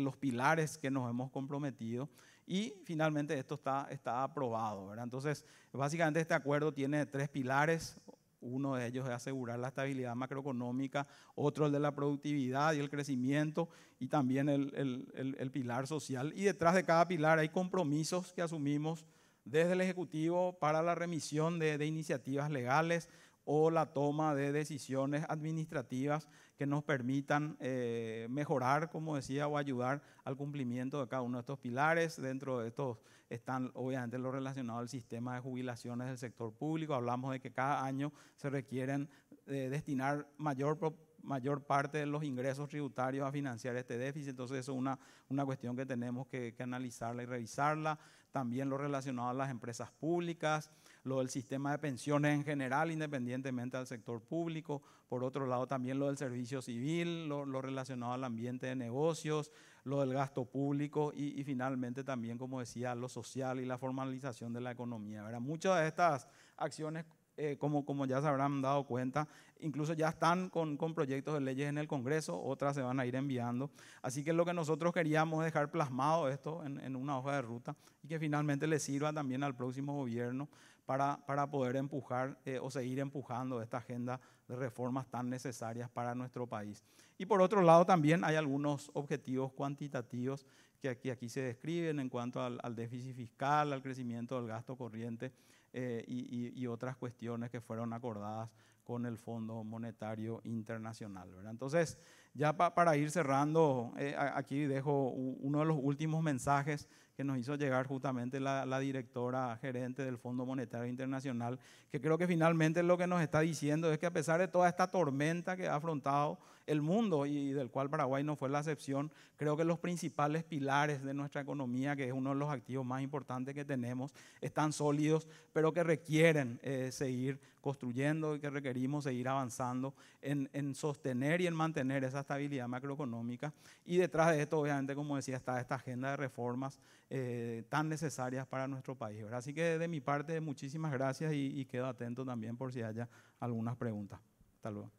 C: los pilares que nos hemos comprometido y finalmente esto está, está aprobado. ¿verdad? Entonces, básicamente este acuerdo tiene tres pilares. Uno de ellos es asegurar la estabilidad macroeconómica, otro el de la productividad y el crecimiento, y también el, el, el, pilar social. Y detrás de cada pilar hay compromisos que asumimos desde el Ejecutivo para la remisión de, de iniciativas legales o la toma de decisiones administrativas que nos permitan eh, mejorar, como decía, o ayudar al cumplimiento de cada uno de estos pilares. Dentro de estos están obviamente lo relacionado al sistema de jubilaciones del sector público. Hablamos de que cada año se requieren eh, destinar mayor mayor parte de los ingresos tributarios a financiar este déficit. Entonces, eso es una, una cuestión que tenemos que, que analizarla y revisarla. También lo relacionado a las empresas públicas, lo del sistema de pensiones en general, independientemente del sector público, por otro lado también lo del servicio civil, lo, relacionado al ambiente de negocios, lo del gasto público y, finalmente también, como decía, lo social y la formalización de la economía. ¿verdad? Muchas de estas acciones eh, como, como ya se habrán dado cuenta, incluso ya están con, con, proyectos de leyes en el Congreso, otras se van a ir enviando. Así que lo que nosotros queríamos dejar plasmado esto en, en, una hoja de ruta y que finalmente le sirva también al próximo gobierno para, para poder empujar eh, o seguir empujando esta agenda de reformas tan necesarias para nuestro país. Y por otro lado también hay algunos objetivos cuantitativos que aquí, aquí se describen en cuanto al, al déficit fiscal, al crecimiento del gasto corriente eh, y, otras cuestiones que fueron acordadas con el Fondo Monetario Internacional. Entonces, ya para ir cerrando, eh, aquí dejo uno de los últimos mensajes que nos hizo llegar justamente la, directora gerente del Fondo Monetario Internacional, que creo que finalmente lo que nos está diciendo es que a pesar de toda esta tormenta que ha afrontado el mundo y del cual Paraguay no fue la excepción, creo que los principales pilares de nuestra economía, que es uno de los activos más importantes que tenemos, están sólidos, pero que requieren eh, seguir construyendo y que requerimos seguir avanzando en, en sostener y en mantener esa estabilidad macroeconómica. Y detrás de esto, obviamente, como decía, está esta agenda de reformas eh, tan necesarias para nuestro país. ¿verdad? Así que de mi parte, muchísimas gracias y, y quedo atento también por si haya algunas preguntas. Hasta luego.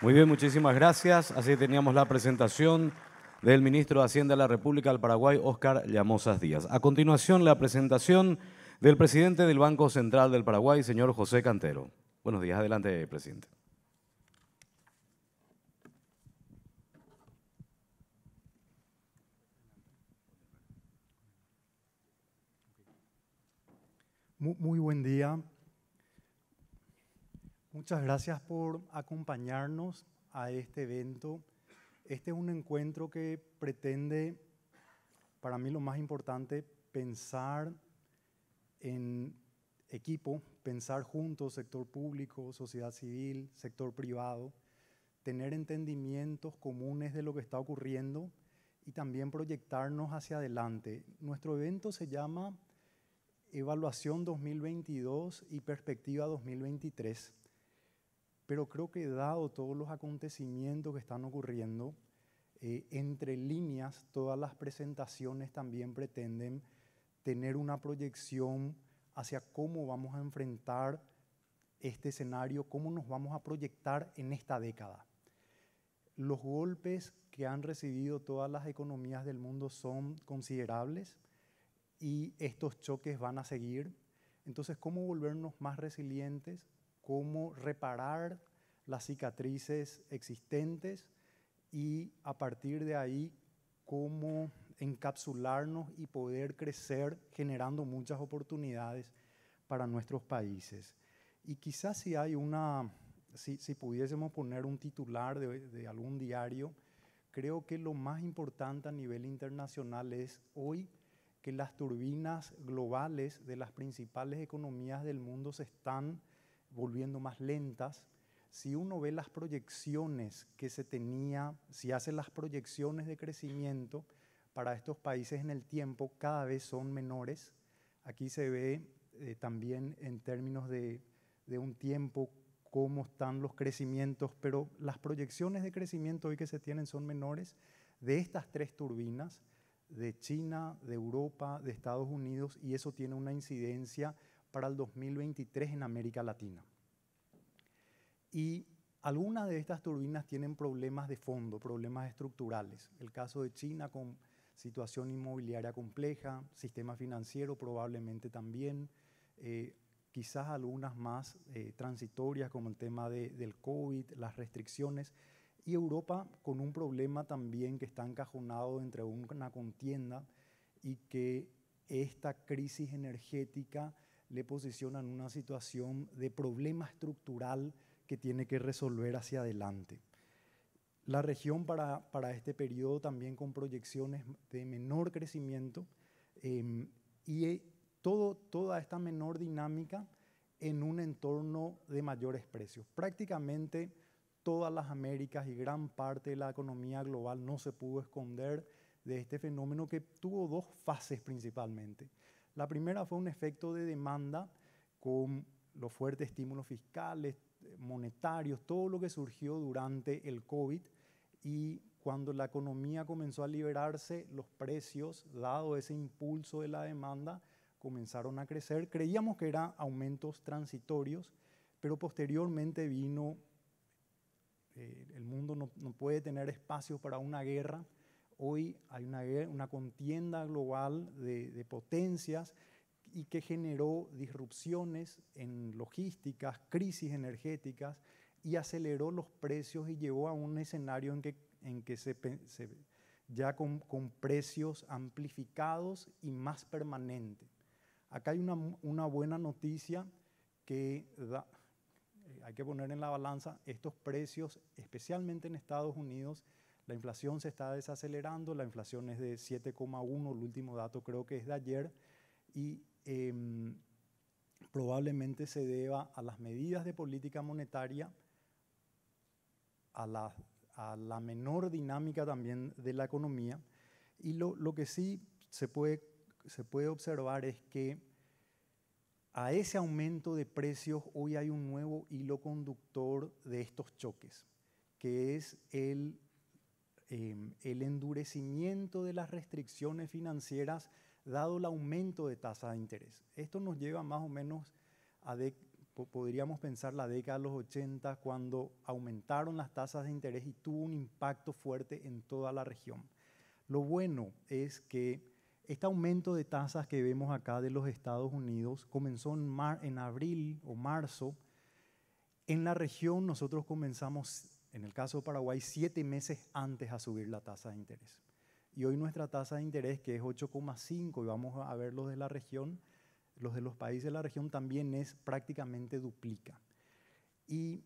A: Muy bien, muchísimas gracias. Así teníamos la presentación del ministro de Hacienda de la República del Paraguay, Óscar Llamosas Díaz. A continuación, la presentación del presidente del Banco Central del Paraguay, señor José Cantero. Buenos días, adelante, presidente.
D: Muy, buen día. Muchas gracias por acompañarnos a este evento. Este es un encuentro que pretende, para mí lo más importante, pensar en equipo, pensar juntos, sector público, sociedad civil, sector privado, tener entendimientos comunes de lo que está ocurriendo y también proyectarnos hacia adelante. Nuestro evento se llama evaluación 2022 y perspectiva 2023. Pero creo que dado todos los acontecimientos que están ocurriendo, eh, entre líneas todas las presentaciones también pretenden tener una proyección hacia cómo vamos a enfrentar este escenario, cómo nos vamos a proyectar en esta década. Los golpes que han recibido todas las economías del mundo son considerables y estos choques van a seguir. Entonces, ¿cómo volvernos más resilientes? ¿Cómo reparar las cicatrices existentes? Y a partir de ahí, ¿cómo encapsularnos y poder crecer generando muchas oportunidades para nuestros países? Y quizás si hay una, si, pudiésemos poner un titular de algún diario, creo que lo más importante a nivel internacional es hoy que las turbinas globales de las principales economías del mundo se están volviendo más lentas. Si uno ve las proyecciones que se tenía, si hace las proyecciones de crecimiento para estos países en el tiempo, cada vez son menores. Aquí se ve eh, también en términos de un tiempo cómo están los crecimientos, pero las proyecciones de crecimiento hoy que se tienen son menores de estas tres turbinas de China, de Europa, de Estados Unidos, y eso tiene una incidencia para el 2023 en América Latina. Y algunas de estas turbinas tienen problemas de fondo, problemas estructurales. El caso de China con situación inmobiliaria compleja, sistema financiero probablemente también, eh, quizás algunas más eh, transitorias como el tema del COVID, las restricciones, y Europa con un problema también que está encajonado entre una contienda y que esta crisis energética le posiciona en una situación de problema estructural que tiene que resolver hacia adelante. La región para, para este periodo también con proyecciones de menor crecimiento em, y eh, toda esta menor dinámica en un entorno de mayores precios. Prácticamente todas las Américas y gran parte de la economía global no se pudo esconder de este fenómeno que tuvo dos fases principalmente. La primera fue un efecto de demanda con los fuertes estímulos fiscales, monetarios, todo lo que surgió durante el COVID y cuando la economía comenzó a liberarse, los precios, dado ese impulso de la demanda, comenzaron a crecer. Creíamos que eran aumentos transitorios, pero posteriormente vino eh, el mundo no, no, puede tener espacio para una guerra. Hoy hay una, una contienda global de, de potencias y que generó disrupciones en logísticas, crisis energéticas y aceleró los precios y llevó a un escenario en que, en que se, ya con, con, precios amplificados y más permanente. Acá hay una, una buena noticia que da, hay que poner en la balanza estos precios, especialmente en Estados Unidos. La inflación se está desacelerando, la inflación es de 7,1, el último dato creo que es de ayer, y em, probablemente se deba a las medidas de política monetaria, a la, a la menor dinámica también de la economía. Y lo, lo que sí se puede, se puede observar es que a ese aumento de precios hoy hay un nuevo hilo conductor de estos choques, que es em, el, endurecimiento de las restricciones financieras dado el aumento de tasa de interés. Esto nos lleva más o menos a, podríamos pensar, la década de los 80, cuando aumentaron las tasas de interés y tuvo un impacto fuerte en toda la región. Lo bueno es que este aumento de tasas que vemos acá de los Estados Unidos comenzó en, abril o marzo. En la región nosotros comenzamos, en el caso de Paraguay, siete meses antes a subir la tasa de interés. Y hoy nuestra tasa de interés, que es 8,5, y vamos a ver los de la región, los de los países de la región también es prácticamente duplica. Y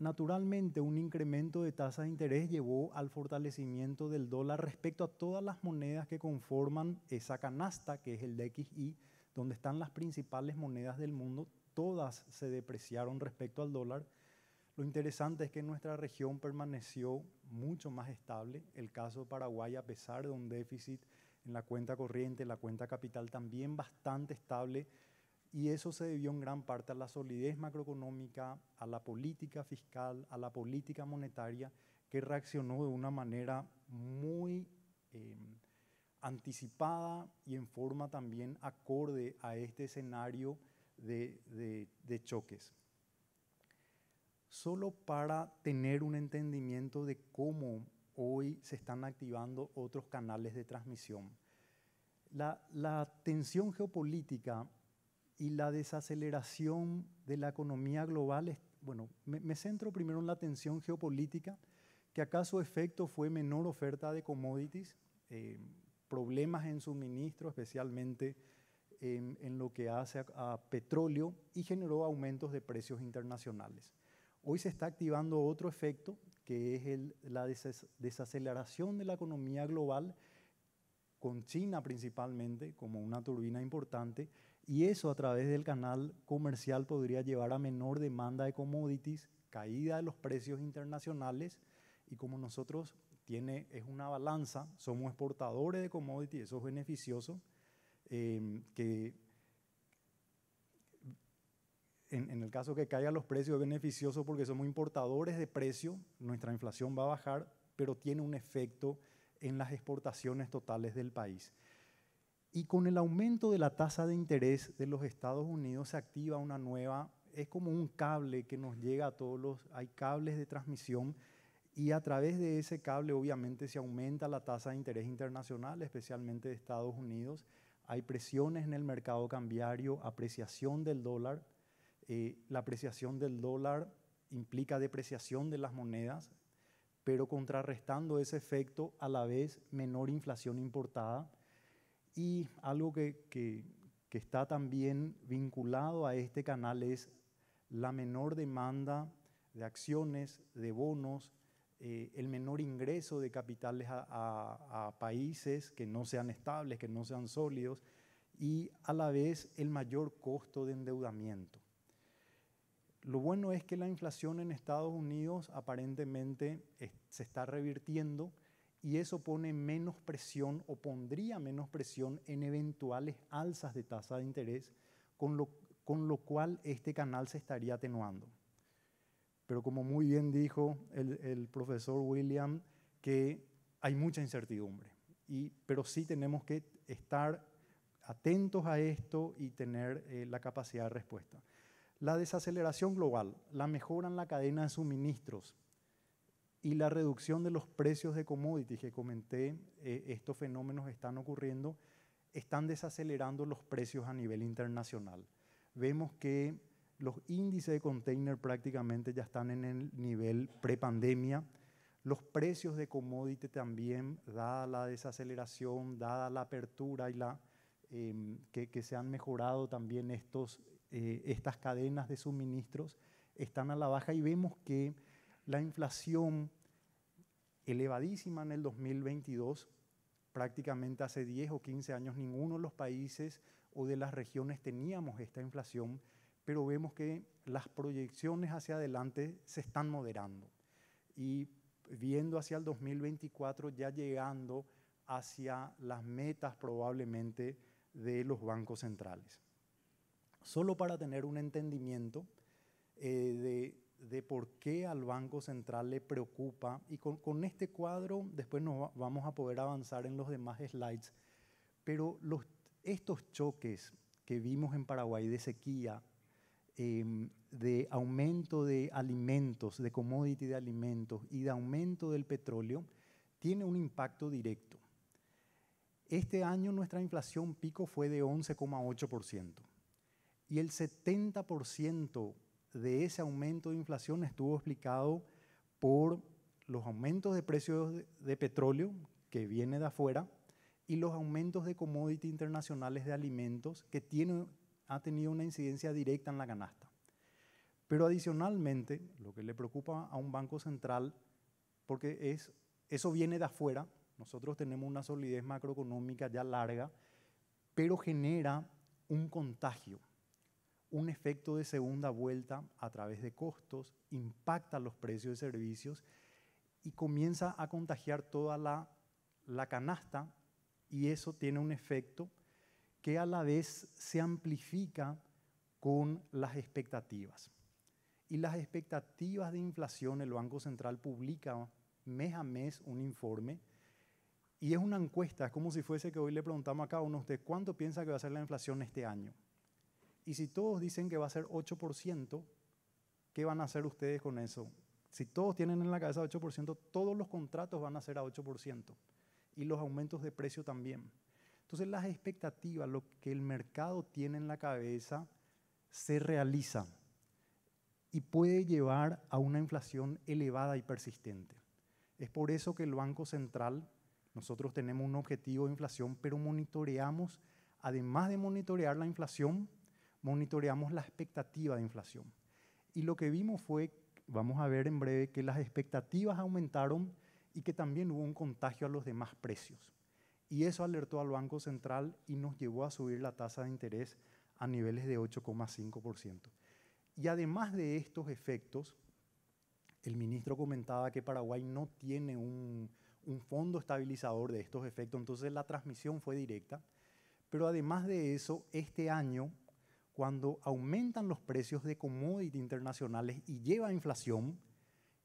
D: naturalmente un incremento de tasas de interés llevó al fortalecimiento del dólar respecto a todas las monedas que conforman esa canasta que es el DXY, donde están las principales monedas del mundo, todas se depreciaron respecto al dólar. Lo interesante es que nuestra región permaneció mucho más estable. El caso de Paraguay, a pesar de un déficit en la cuenta corriente, la cuenta capital también bastante estable, y eso se debió en gran parte a la solidez macroeconómica, a la política fiscal, a la política monetaria, que reaccionó de una manera muy em, anticipada y en forma también acorde a este escenario de, choques. Solo para tener un entendimiento de cómo hoy se están activando otros canales de transmisión. la tensión geopolítica y la desaceleración de la economía global, bueno, me, centro primero en la tensión geopolítica, que acaso efecto fue menor oferta de commodities, eh, problemas en suministro, especialmente en, lo que hace a, petróleo, y generó aumentos de precios internacionales. Hoy se está activando otro efecto, que es la desaceleración de la economía global, con China principalmente como una turbina importante, y eso a través del canal comercial podría llevar a menor demanda de commodities, caída de los precios internacionales y como nosotros tiene, es una balanza, somos exportadores de commodities, eso es beneficioso, em, que en, en, el caso que caigan los precios es beneficioso porque somos importadores de precio, nuestra inflación va a bajar, pero tiene un efecto en las exportaciones totales del país. Y con el aumento de la tasa de interés de los Estados Unidos se activa una nueva, es como un cable que nos llega a todos los, hay cables de transmisión y a través de ese cable obviamente se aumenta la tasa de interés internacional, especialmente de Estados Unidos. Hay presiones en el mercado cambiario, apreciación del dólar. Eh, la apreciación del dólar implica depreciación de las monedas, pero contrarrestando ese efecto a la vez menor inflación importada y algo que, que, está también vinculado a este canal es la menor demanda de acciones, de bonos, eh, el menor ingreso de capitales a, países que no sean estables, que no sean sólidos, y a la vez el mayor costo de endeudamiento. Lo bueno es que la inflación en Estados Unidos aparentemente se está revirtiendo y eso pone menos presión o pondría menos presión en eventuales alzas de tasa de interés, con lo, cual este canal se estaría atenuando. Pero como muy bien dijo el, profesor William, que hay mucha incertidumbre, y, pero sí tenemos que estar atentos a esto y tener eh, la capacidad de respuesta. La desaceleración global, la mejora en la cadena de suministros, y la reducción de los precios de commodities que comenté, eh, estos fenómenos están ocurriendo, están desacelerando los precios a nivel internacional. Vemos que los índices de container prácticamente ya están en el nivel prepandemia. Los precios de commodity también, dada la desaceleración, dada la apertura y la, em, que, se han mejorado también estos, eh, estas cadenas de suministros, están a la baja y vemos que la inflación elevadísima en el 2022, prácticamente hace 10 o 15 años ninguno de los países o de las regiones teníamos esta inflación, pero vemos que las proyecciones hacia adelante se están moderando. Y viendo hacia el 2024 ya llegando hacia las metas probablemente de los bancos centrales. Solo para tener un entendimiento eh, de de por qué al Banco Central le preocupa. Y con, este cuadro después nos vamos a poder avanzar en los demás slides. Pero los, estos choques que vimos en Paraguay de sequía, em, de aumento de alimentos, de commodity de alimentos y de aumento del petróleo, tiene un impacto directo. Este año nuestra inflación pico fue de 11,8% y el 70% de ese aumento de inflación estuvo explicado por los aumentos de precios de, petróleo que viene de afuera y los aumentos de commodities internacionales de alimentos que tiene, ha tenido una incidencia directa en la canasta. Pero adicionalmente, lo que le preocupa a un banco central, porque es, eso viene de afuera, nosotros tenemos una solidez macroeconómica ya larga, pero genera un contagio un efecto de segunda vuelta a través de costos, impacta los precios de servicios y comienza a contagiar toda la, canasta y eso tiene un efecto que a la vez se amplifica con las expectativas. Y las expectativas de inflación, el Banco Central publica mes a mes un informe y es una encuesta, es como si fuese que hoy le preguntamos a a uno de ¿cuánto piensa que va a ser la inflación este año? Y si todos dicen que va a ser 8%, ¿qué van a hacer ustedes con eso? Si todos tienen en la cabeza 8%, todos los contratos van a ser a 8% y los aumentos de precio también. Entonces las expectativas, lo que el mercado tiene en la cabeza, se realiza y puede llevar a una inflación elevada y persistente. Es por eso que el Banco Central, nosotros tenemos un objetivo de inflación, pero monitoreamos, además de monitorear la inflación, monitoreamos la expectativa de inflación. Y lo que vimos fue, vamos a ver en breve, que las expectativas aumentaron y que también hubo un contagio a los demás precios. Y eso alertó al Banco Central y nos llevó a subir la tasa de interés a niveles de 8,5%. Y además de estos efectos, el ministro comentaba que Paraguay no tiene un, un fondo estabilizador de estos efectos, entonces la transmisión fue directa. Pero además de eso, este año cuando aumentan los precios de commodities internacionales y lleva a inflación,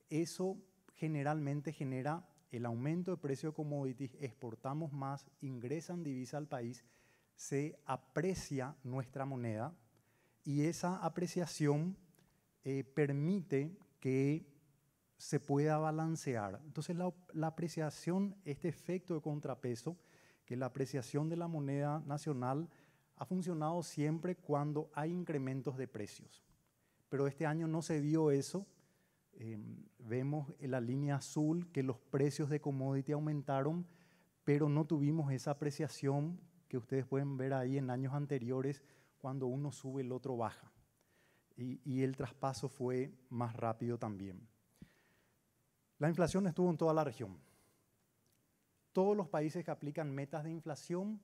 D: eso generalmente genera el aumento de precio de commodities, exportamos más, ingresan divisa al país, se aprecia nuestra moneda y esa apreciación eh, permite que se pueda balancear. Entonces la, la, apreciación, este efecto de contrapeso, que la apreciación de la moneda nacional ha funcionado siempre cuando hay incrementos de precios. Pero este año no se vio eso. Em, vemos en la línea azul que los precios de commodity aumentaron, pero no tuvimos esa apreciación que ustedes pueden ver ahí en años anteriores, cuando uno sube el otro baja. Y, y el traspaso fue más rápido también. La inflación estuvo en toda la región. Todos los países que aplican metas de inflación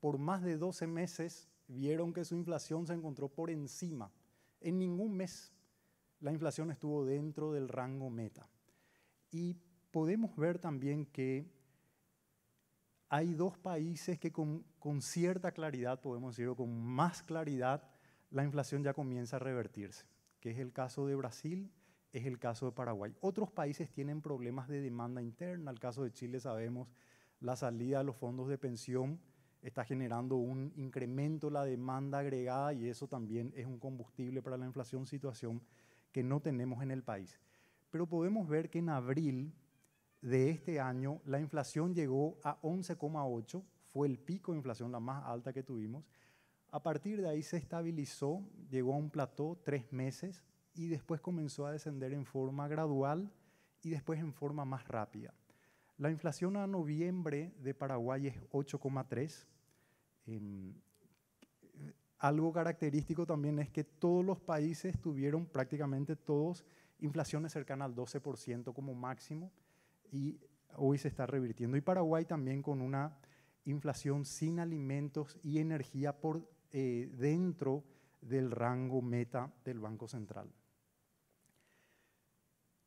D: por más de 12 meses vieron que su inflación se encontró por encima. En ningún mes la inflación estuvo dentro del rango meta. Y podemos ver también que hay dos países que con, cierta claridad, podemos decirlo con más claridad, la inflación ya comienza a revertirse, que es el caso de Brasil, es el caso de Paraguay. Otros países tienen problemas de demanda interna, el caso de Chile sabemos la salida de los fondos de pensión está generando un incremento en la demanda agregada y eso también es un combustible para la inflación, situación que no tenemos en el país. Pero podemos ver que en abril de este año la inflación llegó a 11,8, fue el pico de inflación la más alta que tuvimos. A partir de ahí se estabilizó, llegó a un plató tres meses y después comenzó a descender en forma gradual y después en forma más rápida. La inflación a noviembre de Paraguay es 8,3. Em, algo característico también es que todos los países tuvieron prácticamente todos inflaciones cercanas al 12% como máximo y hoy se está revirtiendo. Y Paraguay también con una inflación sin alimentos y energía por eh, dentro del rango meta del Banco Central.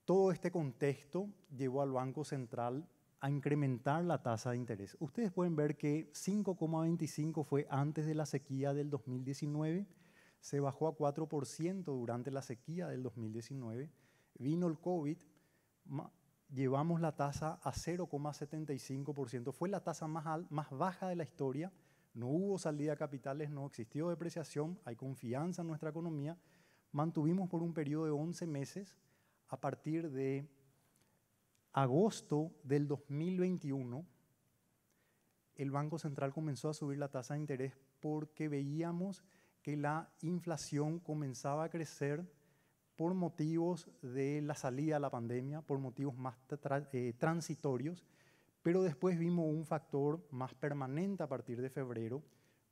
D: Todo este contexto llevó al Banco Central a incrementar la tasa de interés. Ustedes pueden ver que 5,25 fue antes de la sequía del 2019, se bajó a 4% durante la sequía del 2019, vino el COVID, llevamos la tasa a 0,75%, fue la tasa más, más baja de la historia, no hubo salida de capitales, no existió depreciación, hay confianza en nuestra economía, mantuvimos por un periodo de 11 meses a partir de agosto del 2021, el Banco Central comenzó a subir la tasa de interés porque veíamos que la inflación comenzaba a crecer por motivos de la salida a la pandemia, por motivos más eh, transitorios, pero después vimos un factor más permanente a partir de febrero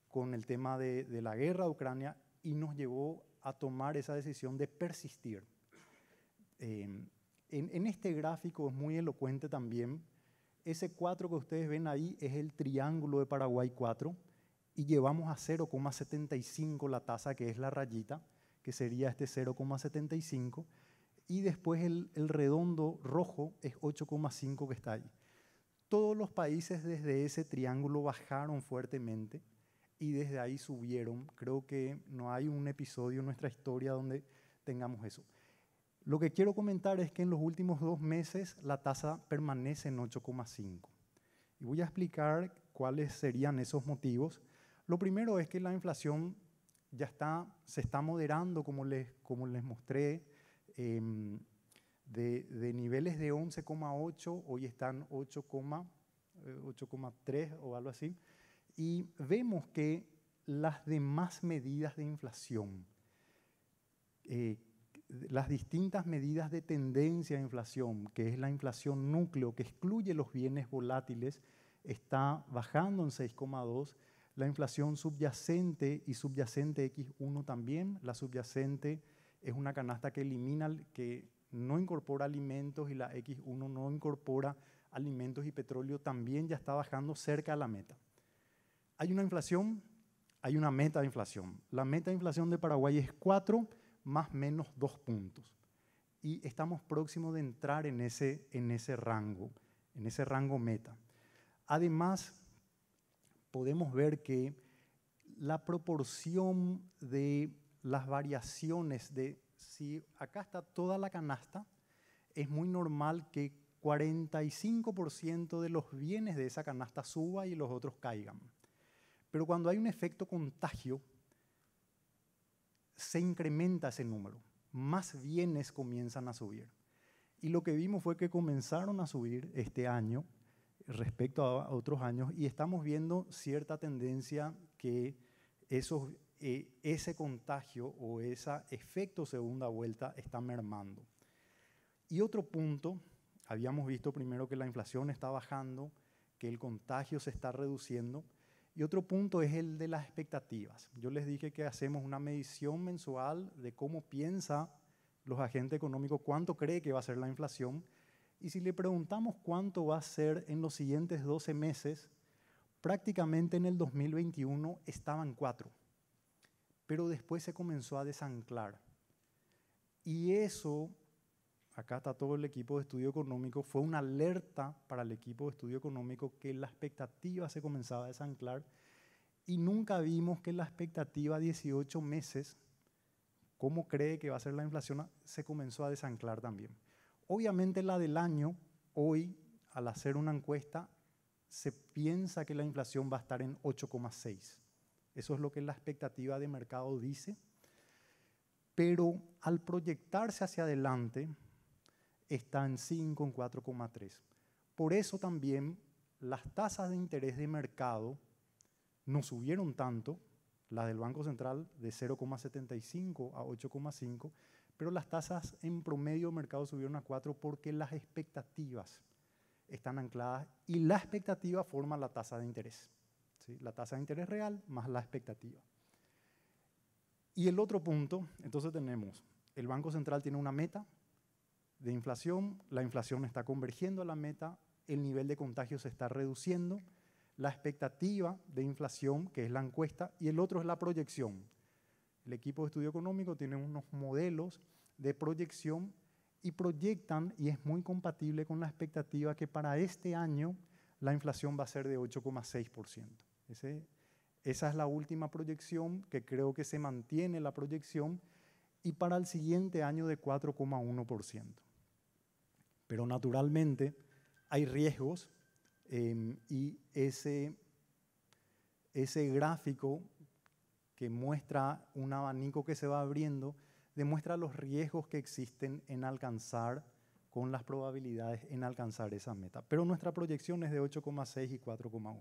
D: con el tema de, la guerra de Ucrania y nos llevó a tomar esa decisión de persistir. Eh, en, este gráfico es muy elocuente también. Ese 4 que ustedes ven ahí es el triángulo de Paraguay 4 y llevamos a 0,75 la tasa que es la rayita, que sería este 0,75, y después el, el redondo rojo es 8,5 que está ahí. Todos los países desde ese triángulo bajaron fuertemente y desde ahí subieron. Creo que no hay un episodio en nuestra historia donde tengamos eso. Lo que quiero comentar es que en los últimos dos meses la tasa permanece en 8,5. Y voy a explicar cuáles serían esos motivos. Lo primero es que la inflación ya está, se está moderando, como les, como les mostré, em, de, niveles de 11,8, hoy están 8,3 eh, o algo así. Y vemos que las demás medidas de inflación, eh, las distintas medidas de tendencia a inflación, que es la inflación núcleo, que excluye los bienes volátiles, está bajando en 6,2. La inflación subyacente y subyacente X1 también. La subyacente es una canasta que elimina, que no incorpora alimentos y la X1 no incorpora alimentos y petróleo, también ya está bajando cerca de la meta. Hay una inflación, hay una meta de inflación. La meta de inflación de Paraguay es 4 más menos dos puntos. Y estamos próximos de entrar en ese, en ese rango, en ese rango meta. Además, podemos ver que la proporción de las variaciones de si acá está toda la canasta, es muy normal que 45% de los bienes de esa canasta suba y los otros caigan. Pero cuando hay un efecto contagio, se incrementa ese número, más bienes comienzan a subir. Y lo que vimos fue que comenzaron a subir este año respecto a otros años y estamos viendo cierta tendencia que eh, ese contagio o ese efecto segunda vuelta está mermando. Y otro punto, habíamos visto primero que la inflación está bajando, que el contagio se está reduciendo, y otro punto es el de las expectativas. Yo les dije que hacemos una medición mensual de cómo piensa los agentes económicos, cuánto cree que va a ser la inflación. Y si le preguntamos cuánto va a ser en los siguientes 12 meses, prácticamente en el 2021 estaban cuatro. Pero después se comenzó a desanclar. Y eso acá está todo el equipo de estudio económico, fue una alerta para el equipo de estudio económico que la expectativa se comenzaba a desanclar y nunca vimos que la expectativa 18 meses, cómo cree que va a ser la inflación, se comenzó a desanclar también. Obviamente la del año, hoy, al hacer una encuesta, se piensa que la inflación va a estar en 8,6. Eso es lo que la expectativa de mercado dice. Pero al proyectarse hacia adelante, está en 5, en 4,3. Por eso también las tasas de interés de mercado no subieron tanto, las del Banco Central de 0,75 a 8,5, pero las tasas en promedio de mercado subieron a 4 porque las expectativas están ancladas y la expectativa forma la tasa de interés. ¿sí? La tasa de interés real más la expectativa. Y el otro punto, entonces tenemos, el Banco Central tiene una meta, de inflación, la inflación está convergiendo a la meta, el nivel de contagio se está reduciendo, la expectativa de inflación, que es la encuesta, y el otro es la proyección. El equipo de estudio económico tiene unos modelos de proyección y proyectan, y es muy compatible con la expectativa que para este año la inflación va a ser de 8,6%. Esa es la última proyección, que creo que se mantiene la proyección, y para el siguiente año de 4,1%. Pero naturalmente hay riesgos em, y ese, ese gráfico que muestra un abanico que se va abriendo demuestra los riesgos que existen en alcanzar con las probabilidades en alcanzar esa meta. Pero nuestra proyección es de 8,6 y 4,1.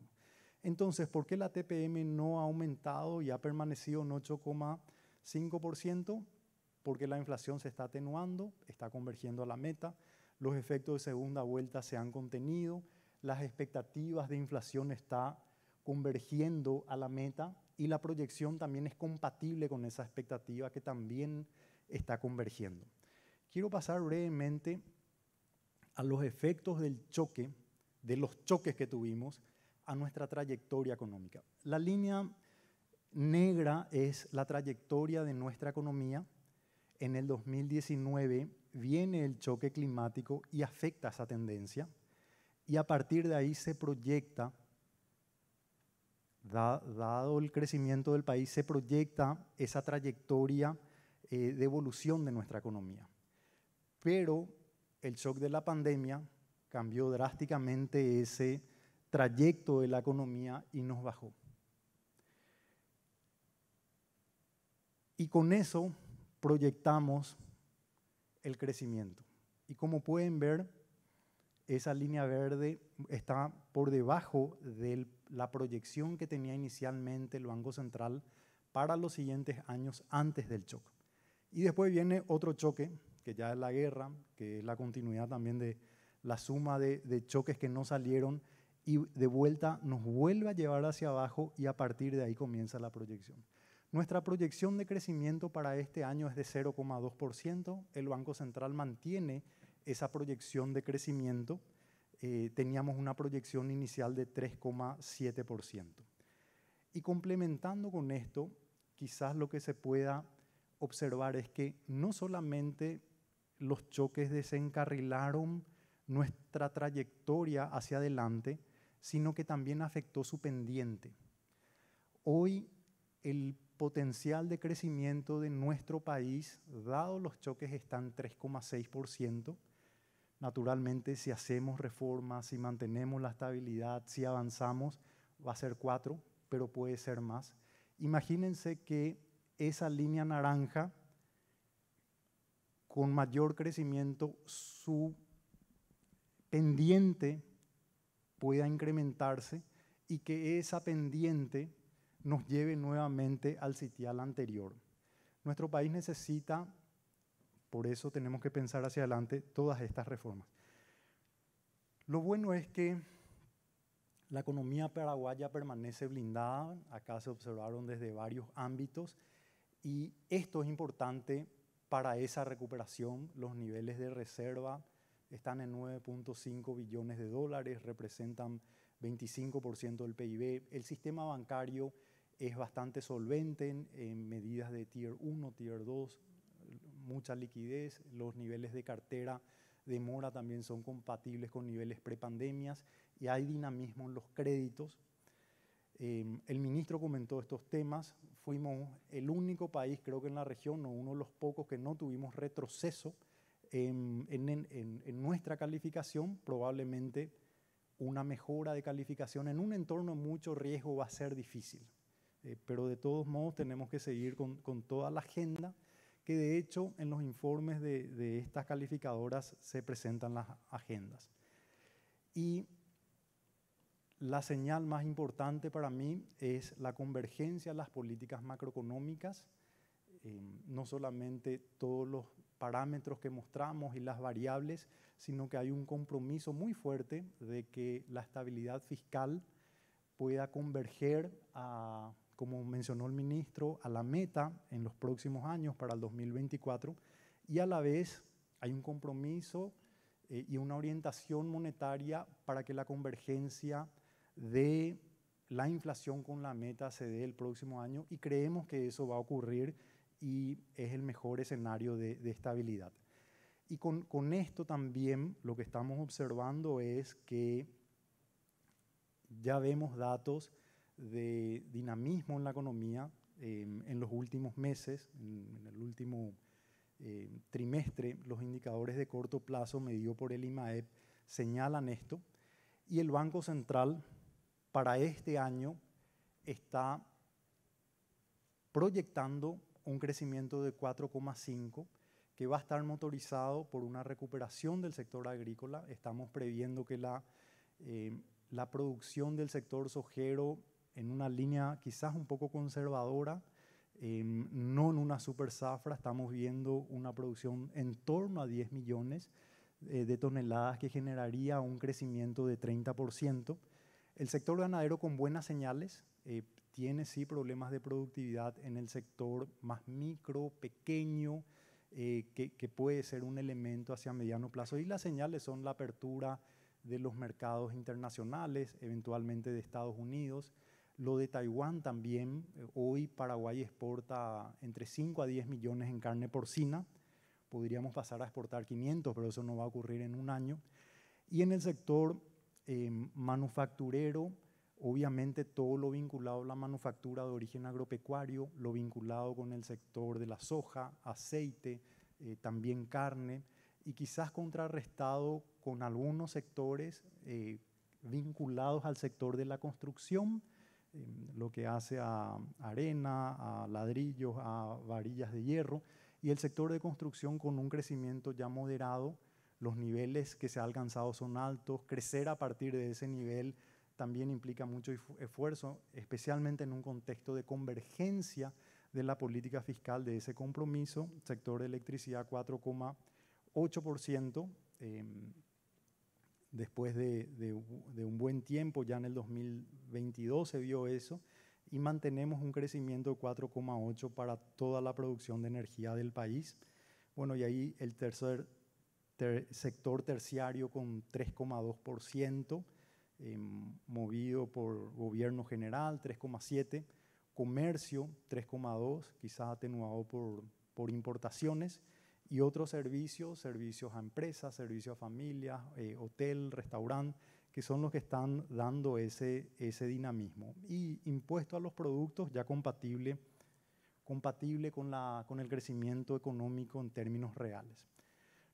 D: Entonces, ¿por qué la TPM no ha aumentado y ha permanecido en 8,5%? Porque la inflación se está atenuando, está convergiendo a la meta, los efectos de segunda vuelta se han contenido, las expectativas de inflación están convergiendo a la meta y la proyección también es compatible con esa expectativa que también está convergiendo. Quiero pasar brevemente a los efectos del choque, de los choques que tuvimos, a nuestra trayectoria económica. La línea negra es la trayectoria de nuestra economía. En el 2019 viene el choque climático y afecta esa tendencia, y a partir de ahí se proyecta, dado el crecimiento del país, se proyecta esa trayectoria eh, de evolución de nuestra economía. Pero el shock de la pandemia cambió drásticamente ese trayecto de la economía y nos bajó. Y con eso proyectamos el crecimiento. Y como pueden ver, esa línea verde está por debajo de la proyección que tenía inicialmente el Banco Central para los siguientes años antes del choque. Y después viene otro choque, que ya es la guerra, que es la continuidad también de la suma de, de choques que no salieron y de vuelta nos vuelve a llevar hacia abajo y a partir de ahí comienza la proyección. Nuestra proyección de crecimiento para este año es de 0,2%. El Banco Central mantiene esa proyección de crecimiento. Eh, teníamos una proyección inicial de 3,7%. Y complementando con esto, quizás lo que se pueda observar es que no solamente los choques desencarrilaron nuestra trayectoria hacia adelante, sino que también afectó su pendiente. Hoy el potencial de crecimiento de nuestro país, dado los choques, están 3,6%. Naturalmente, si hacemos reformas, si mantenemos la estabilidad, si avanzamos, va a ser 4, pero puede ser más. Imagínense que esa línea naranja, con mayor crecimiento, su pendiente pueda incrementarse y que esa pendiente nos lleve nuevamente al sitial anterior. Nuestro país necesita, por eso tenemos que pensar hacia adelante, todas estas reformas. Lo bueno es que la economía paraguaya permanece blindada, acá se observaron desde varios ámbitos, y esto es importante para esa recuperación. Los niveles de reserva están en 9.5 billones de dólares, representan 25% del PIB. El sistema bancario es bastante solvente en, medidas de tier 1, tier 2, mucha liquidez, los niveles de cartera de mora también son compatibles con niveles prepandemias y hay dinamismo en los créditos. Em, el ministro comentó estos temas, fuimos el único país, creo que en la región, o uno de los pocos que no tuvimos retroceso en, nuestra calificación, probablemente una mejora de calificación en un entorno mucho riesgo va a ser difícil. Eh, pero de todos modos tenemos que seguir con, con, toda la agenda que de hecho en los informes de, de estas calificadoras se presentan las agendas. Y la señal más importante para mí es la convergencia de las políticas macroeconómicas, eh, no solamente todos los parámetros que mostramos y las variables, sino que hay un compromiso muy fuerte de que la estabilidad fiscal pueda converger a como mencionó el ministro, a la meta en los próximos años para el 2024 y a la vez hay un compromiso eh, y una orientación monetaria para que la convergencia de la inflación con la meta se dé el próximo año y creemos que eso va a ocurrir y es el mejor escenario de, de estabilidad. Y con, con, esto también lo que estamos observando es que ya vemos datos de dinamismo en la economía em, en los últimos meses, en, el último em, trimestre, los indicadores de corto plazo medido por el IMAEP señalan esto y el Banco Central para este año está proyectando un crecimiento de 4,5 que va a estar motorizado por una recuperación del sector agrícola. Estamos previendo que la, em, la producción del sector sojero en una línea quizás un poco conservadora, em, no en una super safra estamos viendo una producción en torno a 10 millones eh, de toneladas que generaría un crecimiento de 30%. El sector ganadero con buenas señales eh, tiene sí problemas de productividad en el sector más micro, pequeño, eh, que, que puede ser un elemento hacia mediano plazo. Y las señales son la apertura de los mercados internacionales, eventualmente de Estados Unidos, lo de Taiwán también, eh, hoy Paraguay exporta entre 5 a 10 millones en carne porcina, podríamos pasar a exportar 500, pero eso no va a ocurrir en un año. Y en el sector em, manufacturero, obviamente todo lo vinculado a la manufactura de origen agropecuario, lo vinculado con el sector de la soja, aceite, eh, también carne, y quizás contrarrestado con algunos sectores eh, vinculados al sector de la construcción Em, lo que hace a arena, a ladrillos, a varillas de hierro, y el sector de construcción con un crecimiento ya moderado, los niveles que se ha alcanzado son altos, crecer a partir de ese nivel también implica mucho esfuerzo, especialmente en un contexto de convergencia de la política fiscal de ese compromiso, sector de electricidad 4,8%. Eh, em, Después de, un buen tiempo, ya en el 2022 se vio eso, y mantenemos un crecimiento de 4,8 para toda la producción de energía del país. Bueno, y ahí el tercer sector terciario con 3,2%, eh, em, movido por gobierno general 3,7%, comercio 3,2%, quizás atenuado por, por importaciones, y otros servicios, servicios a empresas, servicios a familias, eh, hotel, restaurante, que son los que están dando ese, ese dinamismo. Y impuesto a los productos ya compatible, compatible con, la, con el crecimiento económico en términos reales.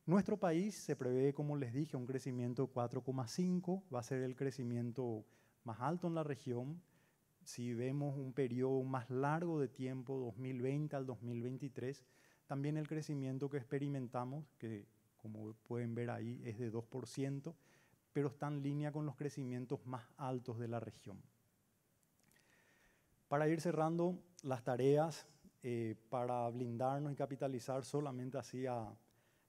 D: Nuestro país se prevé, como les dije, un crecimiento 4,5, va a ser el crecimiento más alto en la región. Si vemos un periodo más largo de tiempo, 2020 al 2023, también el crecimiento que experimentamos, que como pueden ver ahí es de 2%, pero está en línea con los crecimientos más altos de la región. Para ir cerrando las tareas, eh, para blindarnos y capitalizar solamente así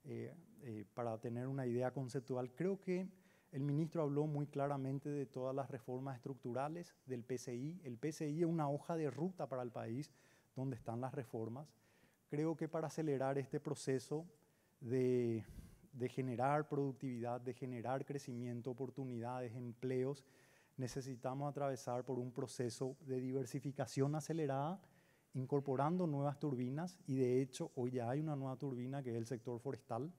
D: eh, eh, para tener una idea conceptual, creo que el ministro habló muy claramente de todas las reformas estructurales del PCI. El PCI es una hoja de ruta para el país donde están las reformas. Creo que para acelerar este proceso de, generar productividad, de generar crecimiento, oportunidades, empleos, necesitamos atravesar por un proceso de diversificación acelerada, incorporando nuevas turbinas y de hecho hoy ya hay una nueva turbina que es el sector forestal,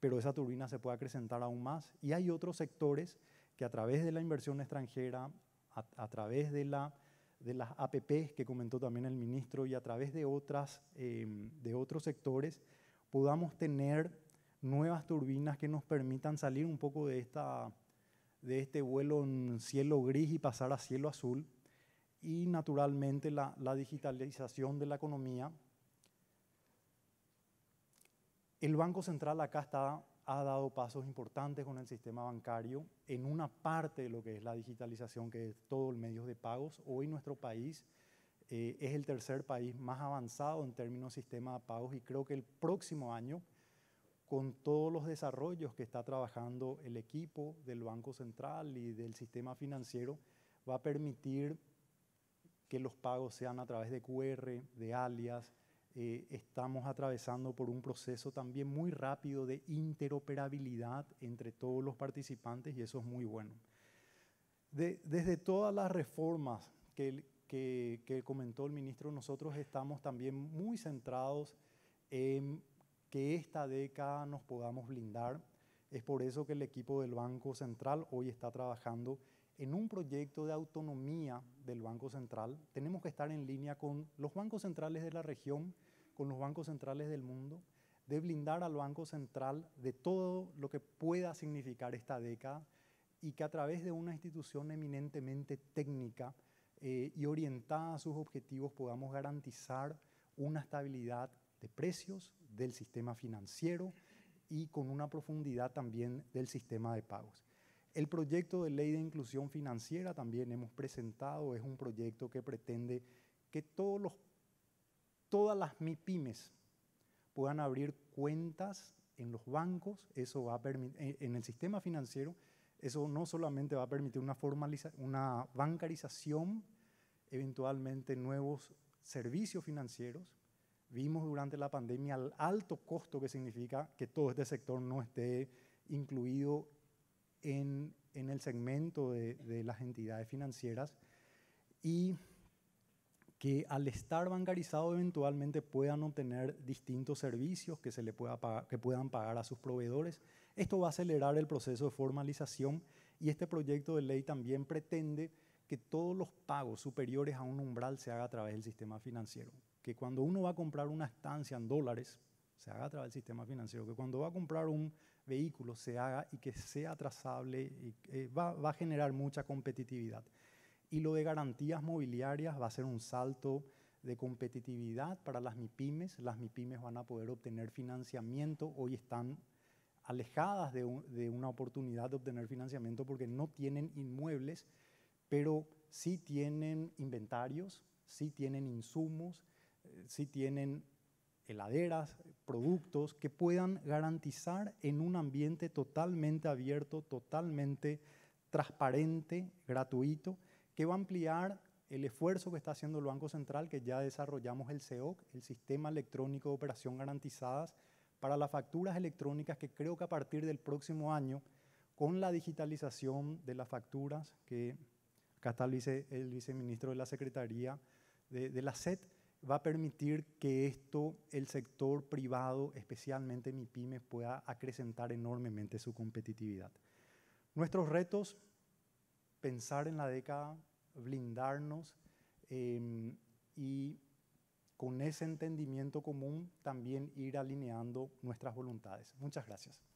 D: pero esa turbina se puede acrecentar aún más y hay otros sectores que a través de la inversión extranjera, a través de la de las app que comentó también el ministro y a través de, otras, em, de otros sectores podamos tener nuevas turbinas que nos permitan salir un poco de, esta, de este vuelo en cielo gris y pasar a cielo azul. Y naturalmente la digitalización de la economía. El Banco Central acá está ha dado pasos importantes con el sistema bancario en una parte de lo que es la digitalización, que es todo el medio de pagos. Hoy nuestro país eh, es el tercer país más avanzado en términos de sistema de pagos y creo que el próximo año, con todos los desarrollos que está trabajando el equipo del Banco Central y del sistema financiero, va a permitir que los pagos sean a través de QR, de alias, eh, estamos atravesando por un proceso también muy rápido de interoperabilidad entre todos los participantes y eso es muy bueno. desde todas las reformas que, que, que comentó el ministro, nosotros estamos también muy centrados en que esta década nos podamos blindar. Es por eso que el equipo del Banco Central hoy está trabajando en un proyecto de autonomía del Banco Central, tenemos que estar en línea con los bancos centrales de la región con los bancos centrales del mundo, de blindar al Banco Central de todo lo que pueda significar esta década y que a través de una institución eminentemente técnica eh, y orientada a sus objetivos podamos garantizar una estabilidad de precios del sistema financiero y con una profundidad también del sistema de pagos. El proyecto de ley de inclusión financiera también hemos presentado, es un proyecto que pretende que todos los todas las MIPIMES puedan abrir cuentas en los bancos, eso va a eh, en el sistema financiero, eso no solamente va a permitir una, formalización una bancarización, eventualmente nuevos servicios financieros. Vimos durante la pandemia el alto costo que significa que todo este sector no esté incluido en, en el segmento de, de las entidades financieras. Y que al estar bancarizado eventualmente puedan obtener distintos servicios que, se le pueda que puedan pagar a sus proveedores. Esto va a acelerar el proceso de formalización y este proyecto de ley también pretende que todos los pagos superiores a un umbral se haga a través del sistema financiero. Que cuando uno va a comprar una estancia en dólares, se haga a través del sistema financiero. Que cuando va a comprar un vehículo, se haga y que sea trazable. Y, eh, va, va a generar mucha competitividad. Y lo de garantías mobiliarias va a ser un salto de competitividad para las MIPIMES. Las MIPIMES van a poder obtener financiamiento. Hoy están alejadas de, de, una oportunidad de obtener financiamiento porque no tienen inmuebles, pero sí tienen inventarios, sí tienen insumos, eh, sí tienen heladeras, productos que puedan garantizar en un ambiente totalmente abierto, totalmente transparente, gratuito, que va a ampliar el esfuerzo que está haciendo el Banco Central, que ya desarrollamos el SEOC, el Sistema Electrónico de Operación Garantizadas, para las facturas electrónicas que creo que a partir del próximo año, con la digitalización de las facturas, que acá está el, viceministro de la Secretaría de, de la SED, va a permitir que esto, el sector privado, especialmente pyme pueda acrecentar enormemente su competitividad. Nuestros retos, pensar en la década blindarnos em, y con ese entendimiento común también ir alineando nuestras voluntades. Muchas gracias.